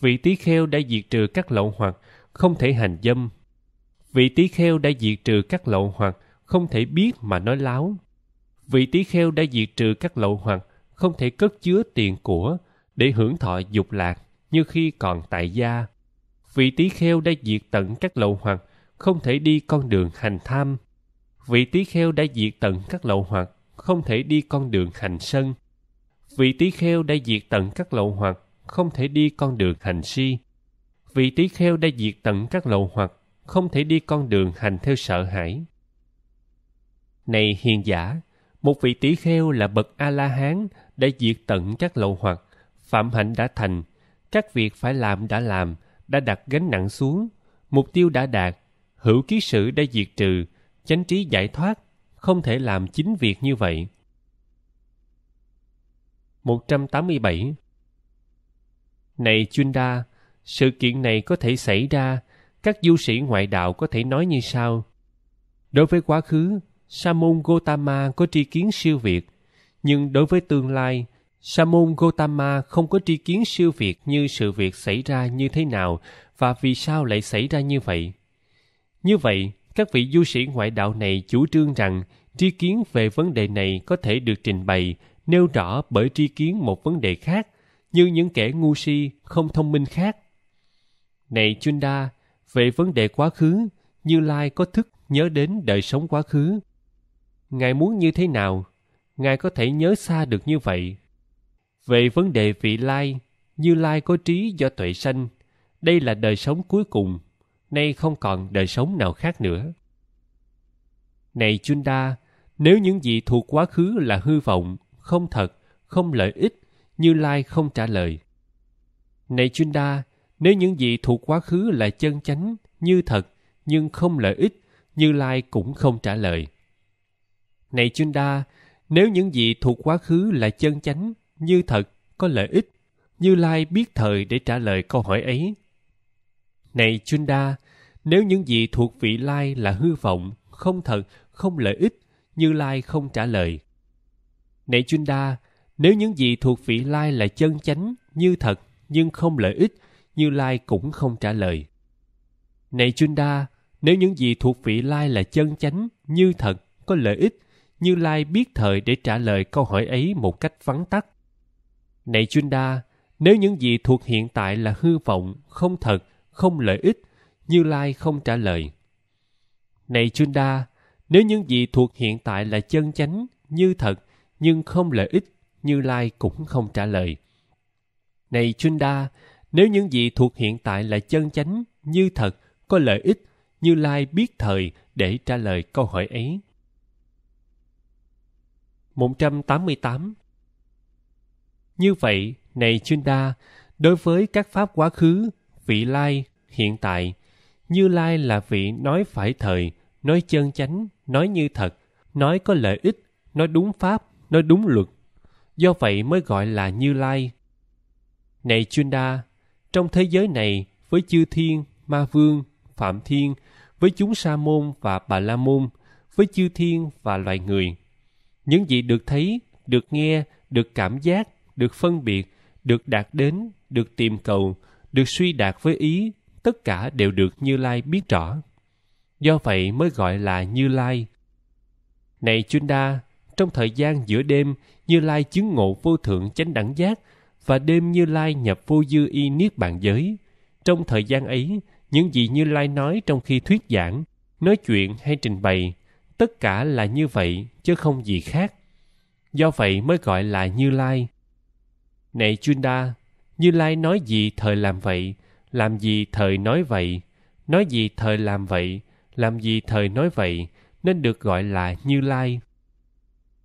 vị tý kheo đã diệt trừ các lậu hoặc không thể hành dâm vị tý kheo đã diệt trừ các lậu hoặc không thể biết mà nói láo vị tý kheo đã diệt trừ các lậu hoặc không thể cất chứa tiền của để hưởng thọ dục lạc như khi còn tại gia vị tý kheo đã diệt tận các lậu hoặc không thể đi con đường hành tham vị tý kheo đã diệt tận các lậu hoặc không thể đi con đường hành sân vị tý kheo đã diệt tận các lậu hoặc không thể đi con đường hành si. Vị tỳ kheo đã diệt tận các lậu hoặc, không thể đi con đường hành theo sợ hãi. Này hiền giả, một vị tỷ kheo là bậc A-la-hán đã diệt tận các lậu hoặc, phạm hạnh đã thành, các việc phải làm đã làm, đã đặt gánh nặng xuống, mục tiêu đã đạt, hữu ký sự đã diệt trừ, chánh trí giải thoát, không thể làm chính việc như vậy. 187 này Chunda, sự kiện này có thể xảy ra, các du sĩ ngoại đạo có thể nói như sau. Đối với quá khứ, Sa môn Gotama có tri kiến siêu việt, nhưng đối với tương lai, Sa môn Gotama không có tri kiến siêu việt như sự việc xảy ra như thế nào và vì sao lại xảy ra như vậy. Như vậy, các vị du sĩ ngoại đạo này chủ trương rằng tri kiến về vấn đề này có thể được trình bày nêu rõ bởi tri kiến một vấn đề khác như những kẻ ngu si không thông minh khác này chunda về vấn đề quá khứ như lai có thức nhớ đến đời sống quá khứ ngài muốn như thế nào ngài có thể nhớ xa được như vậy về vấn đề vị lai như lai có trí do tuệ sanh đây là đời sống cuối cùng nay không còn đời sống nào khác nữa này chunda nếu những gì thuộc quá khứ là hư vọng không thật không lợi ích như Lai không trả lời. Này chuyên đa nếu những gì thuộc quá khứ là chân chánh, như thật, nhưng không lợi ích, Như Lai cũng không trả lời. Này chuyên đa nếu những gì thuộc quá khứ là chân chánh, như thật, có lợi ích, Như Lai biết thời để trả lời câu hỏi ấy. Này chuyên đa nếu những gì thuộc vị Lai là hư vọng, không thật, không lợi ích, Như Lai không trả lời. Này chuyên đa nếu những gì thuộc vị lai là chân chánh, như thật, nhưng không lợi ích, như lai cũng không trả lời. Này Chunda, nếu những gì thuộc vị lai là chân chánh, như thật, có lợi ích, như lai biết thời để trả lời câu hỏi ấy một cách vắn tắt. Này Chunda, nếu những gì thuộc hiện tại là hư vọng, không thật, không lợi ích, như lai không trả lời. Này Chunda, nếu những gì thuộc hiện tại là chân chánh, như thật, nhưng không lợi ích, như Lai cũng không trả lời. Này Chunda, nếu những gì thuộc hiện tại là chân chánh, như thật, có lợi ích, Như Lai biết thời để trả lời câu hỏi ấy. 188 Như vậy, này Chunda, đối với các pháp quá khứ, vị lai, hiện tại, Như Lai là vị nói phải thời, nói chân chánh, nói như thật, nói có lợi ích, nói đúng pháp, nói đúng luật, do vậy mới gọi là Như Lai. Này chuyên đa trong thế giới này với chư thiên, ma vương, phạm thiên, với chúng sa môn và bà la môn, với chư thiên và loài người. Những gì được thấy, được nghe, được cảm giác, được phân biệt, được đạt đến, được tìm cầu, được suy đạt với ý, tất cả đều được Như Lai biết rõ. Do vậy mới gọi là Như Lai. Này chuyên đa trong thời gian giữa đêm như Lai chứng ngộ vô thượng chánh đẳng giác và đêm Như Lai nhập vô dư y niết bàn giới. Trong thời gian ấy, những gì Như Lai nói trong khi thuyết giảng, nói chuyện hay trình bày, tất cả là như vậy chứ không gì khác. Do vậy mới gọi là Như Lai. Này Chunda, Như Lai nói gì thời làm vậy, làm gì thời nói vậy, nói gì thời làm vậy, làm gì thời nói vậy, nên được gọi là Như Lai.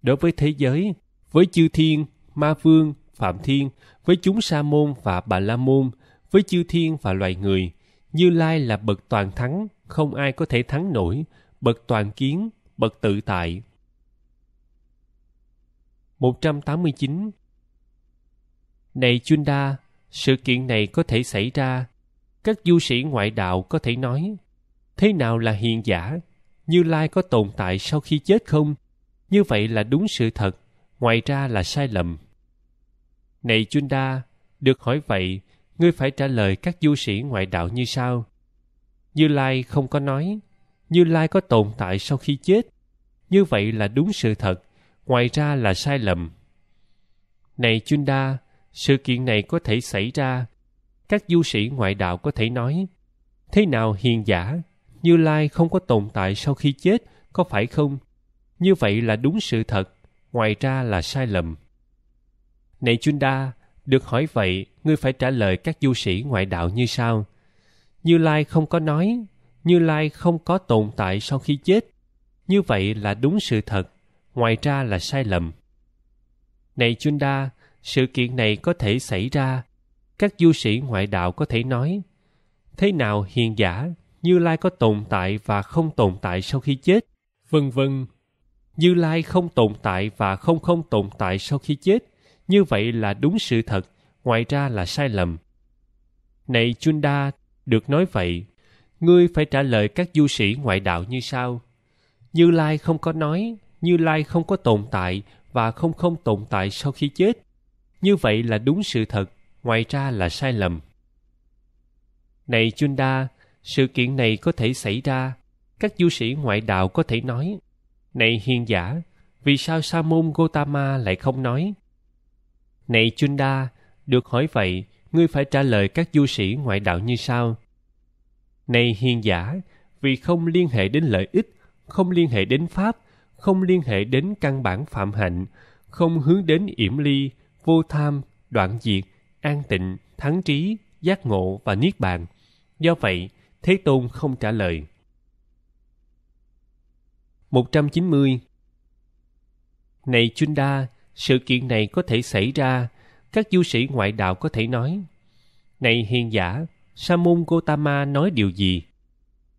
Đối với thế giới, với chư thiên, ma vương, phạm thiên, với chúng sa môn và bà la môn, với chư thiên và loài người. Như Lai là bậc toàn thắng, không ai có thể thắng nổi, bậc toàn kiến, bậc tự tại. 189 Này Chunda, sự kiện này có thể xảy ra. Các du sĩ ngoại đạo có thể nói, thế nào là hiền giả? Như Lai có tồn tại sau khi chết không? Như vậy là đúng sự thật ngoài ra là sai lầm. Này Chunda, được hỏi vậy, ngươi phải trả lời các du sĩ ngoại đạo như sau. Như Lai không có nói, Như Lai có tồn tại sau khi chết. Như vậy là đúng sự thật, ngoài ra là sai lầm. Này Chunda, sự kiện này có thể xảy ra. Các du sĩ ngoại đạo có thể nói, thế nào hiền giả, Như Lai không có tồn tại sau khi chết, có phải không? Như vậy là đúng sự thật, ngoài ra là sai lầm. Này Chunda, được hỏi vậy, ngươi phải trả lời các du sĩ ngoại đạo như sau. Như Lai không có nói, Như Lai không có tồn tại sau khi chết. Như vậy là đúng sự thật, ngoài ra là sai lầm. Này Chunda, sự kiện này có thể xảy ra. Các du sĩ ngoại đạo có thể nói, thế nào hiền giả, Như Lai có tồn tại và không tồn tại sau khi chết, vân vân như Lai không tồn tại và không không tồn tại sau khi chết, như vậy là đúng sự thật, ngoài ra là sai lầm. Này Chunda, được nói vậy, ngươi phải trả lời các du sĩ ngoại đạo như sau. Như Lai không có nói, Như Lai không có tồn tại và không không tồn tại sau khi chết. Như vậy là đúng sự thật, ngoài ra là sai lầm. Này Chunda, sự kiện này có thể xảy ra, các du sĩ ngoại đạo có thể nói này hiền giả, vì sao Sa môn Gotama lại không nói? Này Chunda, được hỏi vậy, ngươi phải trả lời các du sĩ ngoại đạo như sau. Này hiền giả, vì không liên hệ đến lợi ích, không liên hệ đến pháp, không liên hệ đến căn bản phạm hạnh, không hướng đến yểm ly, vô tham, đoạn diệt, an tịnh, thắng trí, giác ngộ và niết bàn. Do vậy, Thế Tôn không trả lời. 190 Này Chunda, sự kiện này có thể xảy ra, các du sĩ ngoại đạo có thể nói. Này hiền giả, Sa Gotama nói điều gì?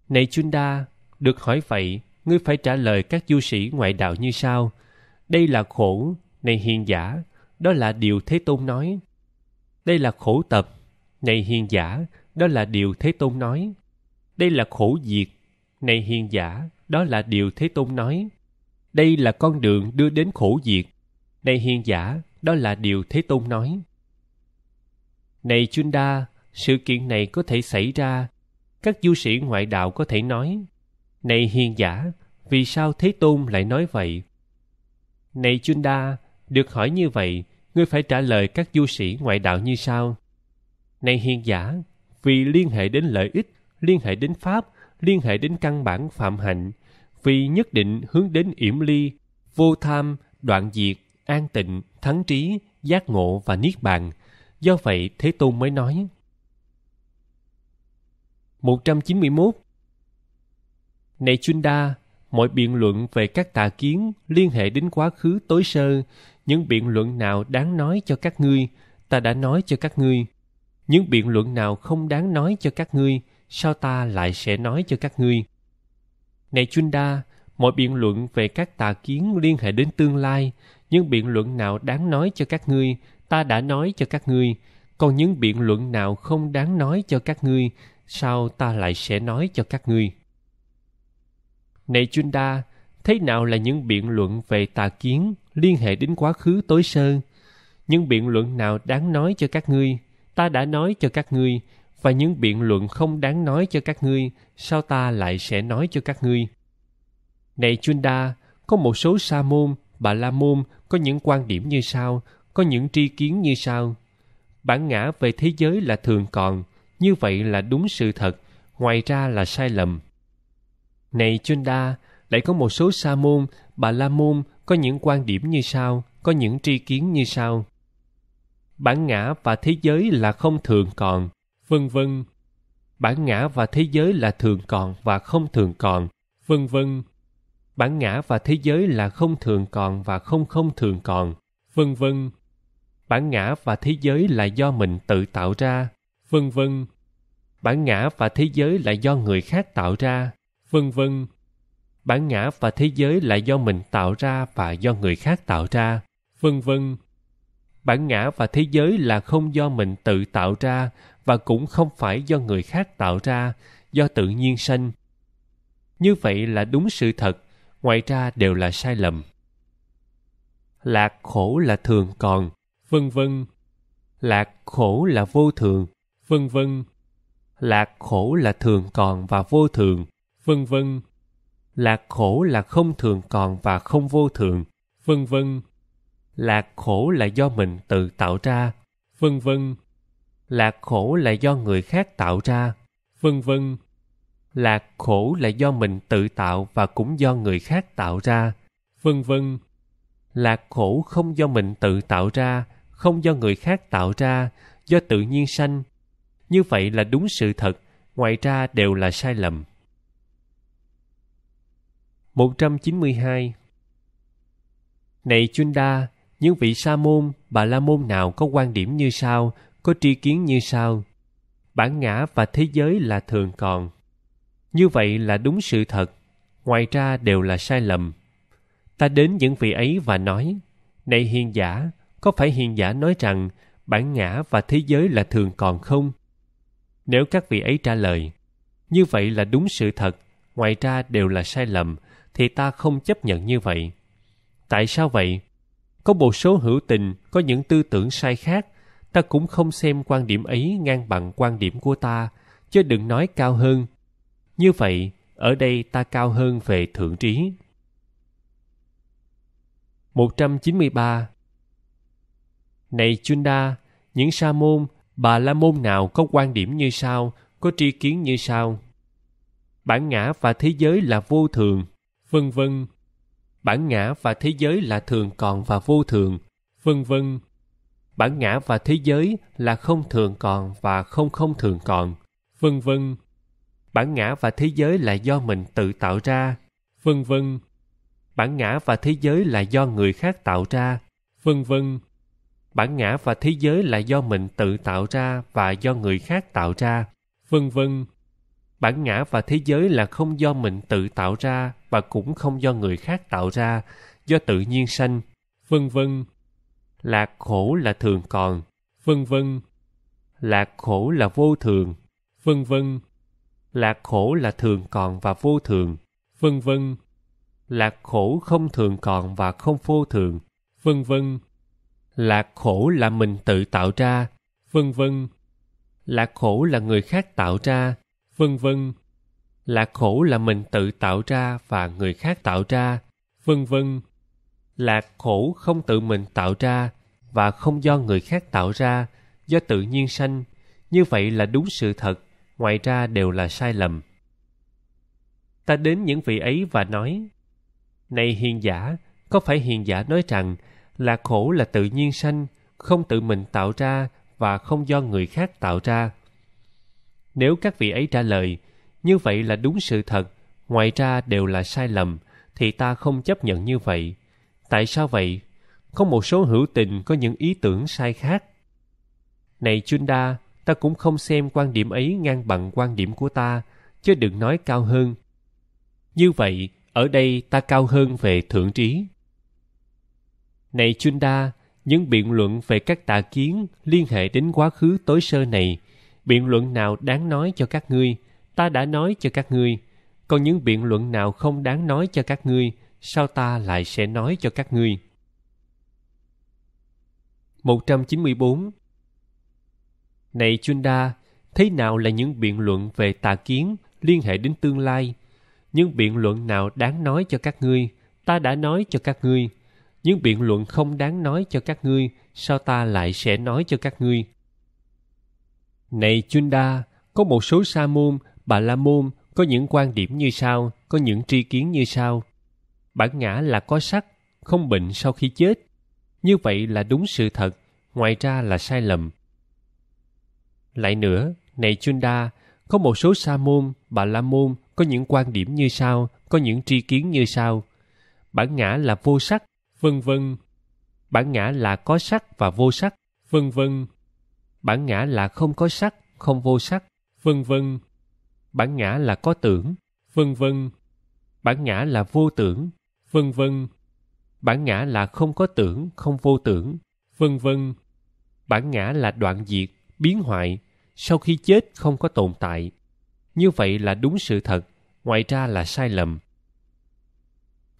Này Chunda, được hỏi vậy, ngươi phải trả lời các du sĩ ngoại đạo như sau. Đây là khổ, này hiền giả, đó là điều Thế Tôn nói. Đây là khổ tập, này hiền giả, đó là điều Thế Tôn nói. Đây là khổ diệt, này hiền giả, đó là điều Thế Tôn nói. Đây là con đường đưa đến khổ diệt. Này hiền giả, đó là điều Thế Tôn nói. Này Chunda, sự kiện này có thể xảy ra. Các du sĩ ngoại đạo có thể nói. Này hiền giả, vì sao Thế Tôn lại nói vậy? Này Chunda, được hỏi như vậy, ngươi phải trả lời các du sĩ ngoại đạo như sau. Này hiền giả, vì liên hệ đến lợi ích, liên hệ đến pháp, liên hệ đến căn bản phạm hạnh, vì nhất định hướng đến yểm ly, vô tham, đoạn diệt, an tịnh, thắng trí, giác ngộ và niết bàn. Do vậy Thế Tôn mới nói. 191 Này Chunda, mọi biện luận về các tà kiến liên hệ đến quá khứ tối sơ, những biện luận nào đáng nói cho các ngươi, ta đã nói cho các ngươi. Những biện luận nào không đáng nói cho các ngươi, sao ta lại sẽ nói cho các ngươi. Này Chunda, mọi biện luận về các tà kiến liên hệ đến tương lai, những biện luận nào đáng nói cho các ngươi, ta đã nói cho các ngươi, còn những biện luận nào không đáng nói cho các ngươi, sao ta lại sẽ nói cho các ngươi. Này Chunda, thế nào là những biện luận về tà kiến liên hệ đến quá khứ tối sơ? Những biện luận nào đáng nói cho các ngươi? Ta đã nói cho các ngươi, và những biện luận không đáng nói cho các ngươi sao ta lại sẽ nói cho các ngươi này chunda có một số sa môn bà la môn có những quan điểm như sau có những tri kiến như sau bản ngã về thế giới là thường còn như vậy là đúng sự thật ngoài ra là sai lầm này chunda lại có một số sa môn bà la môn có những quan điểm như sau có những tri kiến như sau bản ngã và thế giới là không thường còn vân vân. Bản ngã và thế giới là thường còn và không thường còn, vân vân. Bản ngã và thế giới là không thường còn và không không thường còn, vân vân. Bản ngã và thế giới là do mình tự tạo ra, vân vân. Bản ngã và thế giới là do người khác tạo ra, vân vân. Bản ngã và thế giới là do mình tạo ra và do người khác tạo ra, vân vân bản ngã và thế giới là không do mình tự tạo ra và cũng không phải do người khác tạo ra, do tự nhiên sanh. Như vậy là đúng sự thật, ngoài ra đều là sai lầm. Lạc khổ là thường còn, vân vân. Lạc khổ là vô thường, vân vân. Lạc khổ là thường còn và vô thường, vân vân. Lạc khổ là không thường còn và không vô thường, vân vân. Lạc khổ là do mình tự tạo ra, vân vân lạc khổ là do người khác tạo ra, vân vân. Lạc khổ là do mình tự tạo và cũng do người khác tạo ra, vân vân. Lạc khổ không do mình tự tạo ra, không do người khác tạo ra, do tự nhiên sanh. Như vậy là đúng sự thật, ngoài ra đều là sai lầm. 192 Này Chunda, những vị sa môn, bà la môn nào có quan điểm như sau có tri kiến như sau bản ngã và thế giới là thường còn như vậy là đúng sự thật ngoài ra đều là sai lầm ta đến những vị ấy và nói này hiền giả có phải hiền giả nói rằng bản ngã và thế giới là thường còn không nếu các vị ấy trả lời như vậy là đúng sự thật ngoài ra đều là sai lầm thì ta không chấp nhận như vậy tại sao vậy có một số hữu tình có những tư tưởng sai khác ta cũng không xem quan điểm ấy ngang bằng quan điểm của ta chứ đừng nói cao hơn như vậy ở đây ta cao hơn về thượng trí 193 Này Chunda, những sa môn, bà la môn nào có quan điểm như sau, có tri kiến như sau? Bản ngã và thế giới là vô thường, vân vân. Bản ngã và thế giới là thường còn và vô thường, vân vân bản ngã và thế giới là không thường còn và không không thường còn, vân vân. Bản ngã và thế giới là do mình tự tạo ra, vân vân. Bản ngã và thế giới là do người khác tạo ra, vân vân. Bản ngã và thế giới là do mình tự tạo ra và do người khác tạo ra, vân vân. Bản ngã và thế giới là không do mình tự tạo ra và cũng không do người khác tạo ra, do tự nhiên sanh, vân vân lạc khổ là thường còn, vân vân. Lạc khổ là vô thường, vân vân. Lạc khổ là thường còn và vô thường, vân vân. Lạc khổ không thường còn và không vô thường, vân vân. Lạc khổ là mình tự tạo ra, vân vân. Lạc khổ là người khác tạo ra, vân vân. Lạc khổ là mình tự tạo ra và người khác tạo ra, vân vân là khổ không tự mình tạo ra và không do người khác tạo ra, do tự nhiên sanh, như vậy là đúng sự thật, ngoài ra đều là sai lầm. Ta đến những vị ấy và nói, Này hiền giả, có phải hiền giả nói rằng là khổ là tự nhiên sanh, không tự mình tạo ra và không do người khác tạo ra? Nếu các vị ấy trả lời, như vậy là đúng sự thật, ngoài ra đều là sai lầm, thì ta không chấp nhận như vậy tại sao vậy có một số hữu tình có những ý tưởng sai khác này chunda ta cũng không xem quan điểm ấy ngang bằng quan điểm của ta chứ đừng nói cao hơn như vậy ở đây ta cao hơn về thượng trí này chunda những biện luận về các tà kiến liên hệ đến quá khứ tối sơ này biện luận nào đáng nói cho các ngươi ta đã nói cho các ngươi còn những biện luận nào không đáng nói cho các ngươi sao ta lại sẽ nói cho các ngươi. 194 Này Chunda, thế nào là những biện luận về tà kiến liên hệ đến tương lai? Những biện luận nào đáng nói cho các ngươi, ta đã nói cho các ngươi. Những biện luận không đáng nói cho các ngươi, sao ta lại sẽ nói cho các ngươi? Này Chunda, có một số sa môn, bà la môn có những quan điểm như sau, có những tri kiến như sau, bản ngã là có sắc, không bệnh sau khi chết. Như vậy là đúng sự thật, ngoài ra là sai lầm. Lại nữa, này Chunda, có một số sa môn, bà la môn có những quan điểm như sau, có những tri kiến như sau. Bản ngã là vô sắc, vân vân. Bản ngã là có sắc và vô sắc, vân vân. Bản ngã là không có sắc, không vô sắc, vân vân. Bản ngã là có tưởng, vân vân. Bản ngã là vô tưởng, vân vân. Bản ngã là không có tưởng, không vô tưởng, vân vân. Bản ngã là đoạn diệt, biến hoại, sau khi chết không có tồn tại. Như vậy là đúng sự thật, ngoài ra là sai lầm.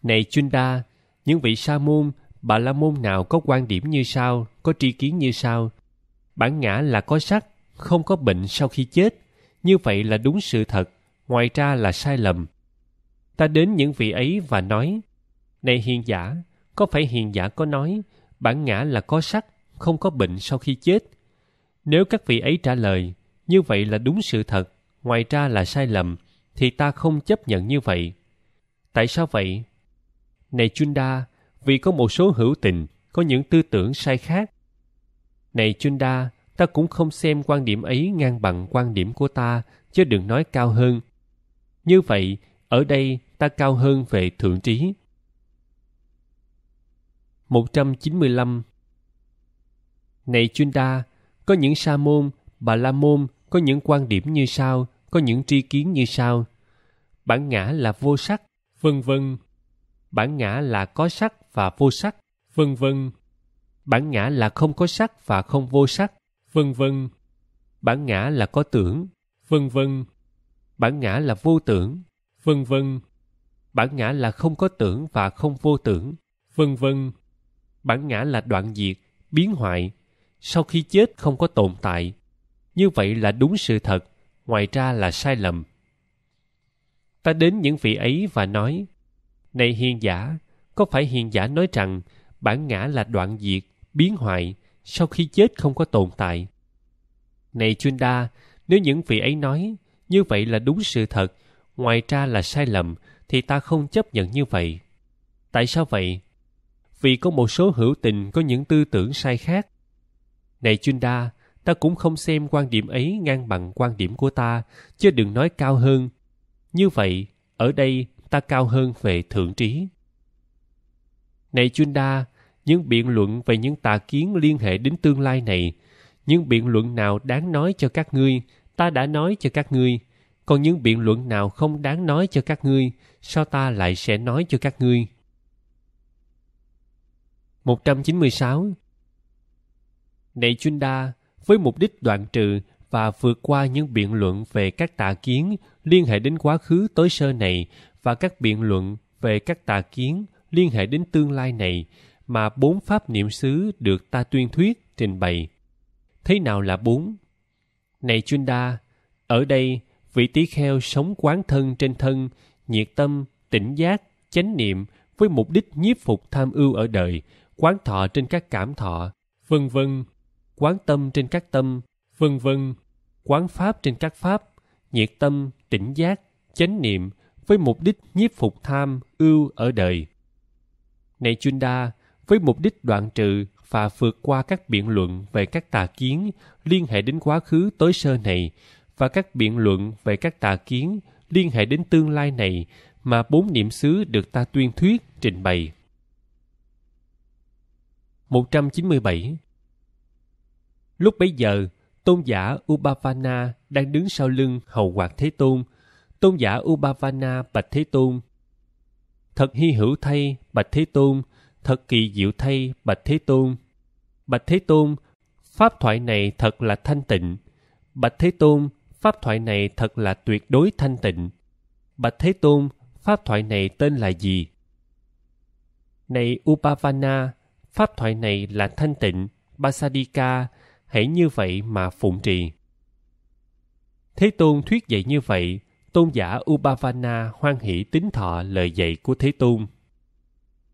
Này Chunda, những vị sa môn, bà la môn nào có quan điểm như sau, có tri kiến như sau? Bản ngã là có sắc, không có bệnh sau khi chết. Như vậy là đúng sự thật, ngoài ra là sai lầm. Ta đến những vị ấy và nói, này hiền giả, có phải hiền giả có nói bản ngã là có sắc, không có bệnh sau khi chết? Nếu các vị ấy trả lời, như vậy là đúng sự thật, ngoài ra là sai lầm, thì ta không chấp nhận như vậy. Tại sao vậy? Này Chunda, vì có một số hữu tình có những tư tưởng sai khác. Này Chunda, ta cũng không xem quan điểm ấy ngang bằng quan điểm của ta, chứ đừng nói cao hơn. Như vậy, ở đây ta cao hơn về thượng trí, 195 Này chuyên đa có những sa môn, bà la môn có những quan điểm như sau, có những tri kiến như sau. Bản ngã là vô sắc, vân vân. Bản ngã là có sắc và vô sắc, vân vân. Bản ngã là không có sắc và không vô sắc, vân vân. Bản ngã là có tưởng, vân vân. Bản ngã là vô tưởng, vân vân. Bản ngã là không có tưởng và không vô tưởng, vân vân bản ngã là đoạn diệt, biến hoại, sau khi chết không có tồn tại. Như vậy là đúng sự thật, ngoài ra là sai lầm. Ta đến những vị ấy và nói, Này hiền giả, có phải hiền giả nói rằng bản ngã là đoạn diệt, biến hoại, sau khi chết không có tồn tại? Này chuyên đa, nếu những vị ấy nói, như vậy là đúng sự thật, ngoài ra là sai lầm, thì ta không chấp nhận như vậy. Tại sao vậy? vì có một số hữu tình có những tư tưởng sai khác. Này Chunda, ta cũng không xem quan điểm ấy ngang bằng quan điểm của ta, chứ đừng nói cao hơn. Như vậy, ở đây ta cao hơn về thượng trí. Này Chunda, những biện luận về những tà kiến liên hệ đến tương lai này, những biện luận nào đáng nói cho các ngươi, ta đã nói cho các ngươi, còn những biện luận nào không đáng nói cho các ngươi, sao ta lại sẽ nói cho các ngươi? 196 Này chuyên đa với mục đích đoạn trừ và vượt qua những biện luận về các tà kiến liên hệ đến quá khứ tối sơ này và các biện luận về các tà kiến liên hệ đến tương lai này mà bốn pháp niệm xứ được ta tuyên thuyết trình bày. Thế nào là bốn? Này chuyên đa ở đây vị tỳ kheo sống quán thân trên thân, nhiệt tâm, tỉnh giác, chánh niệm với mục đích nhiếp phục tham ưu ở đời quán thọ trên các cảm thọ, vân vân, quán tâm trên các tâm, vân vân, quán pháp trên các pháp, nhiệt tâm, tỉnh giác, chánh niệm với mục đích nhiếp phục tham, ưu ở đời. Này Chunda, với mục đích đoạn trừ và vượt qua các biện luận về các tà kiến liên hệ đến quá khứ tối sơ này và các biện luận về các tà kiến liên hệ đến tương lai này mà bốn niệm xứ được ta tuyên thuyết trình bày 197 Lúc bấy giờ, tôn giả Upavana đang đứng sau lưng hầu quạt Thế Tôn. Tôn giả Upavana bạch Thế Tôn. Thật hy hữu thay, bạch Thế Tôn, thật kỳ diệu thay, bạch Thế Tôn. Bạch Thế Tôn, pháp thoại này thật là thanh tịnh. Bạch Thế Tôn, pháp thoại này thật là tuyệt đối thanh tịnh. Bạch Thế Tôn, pháp thoại này tên là gì? Này Upavana, Pháp thoại này là thanh tịnh, Basadika, hãy như vậy mà phụng trì. Thế Tôn thuyết dạy như vậy, tôn giả Ubavana hoan hỷ tín thọ lời dạy của Thế Tôn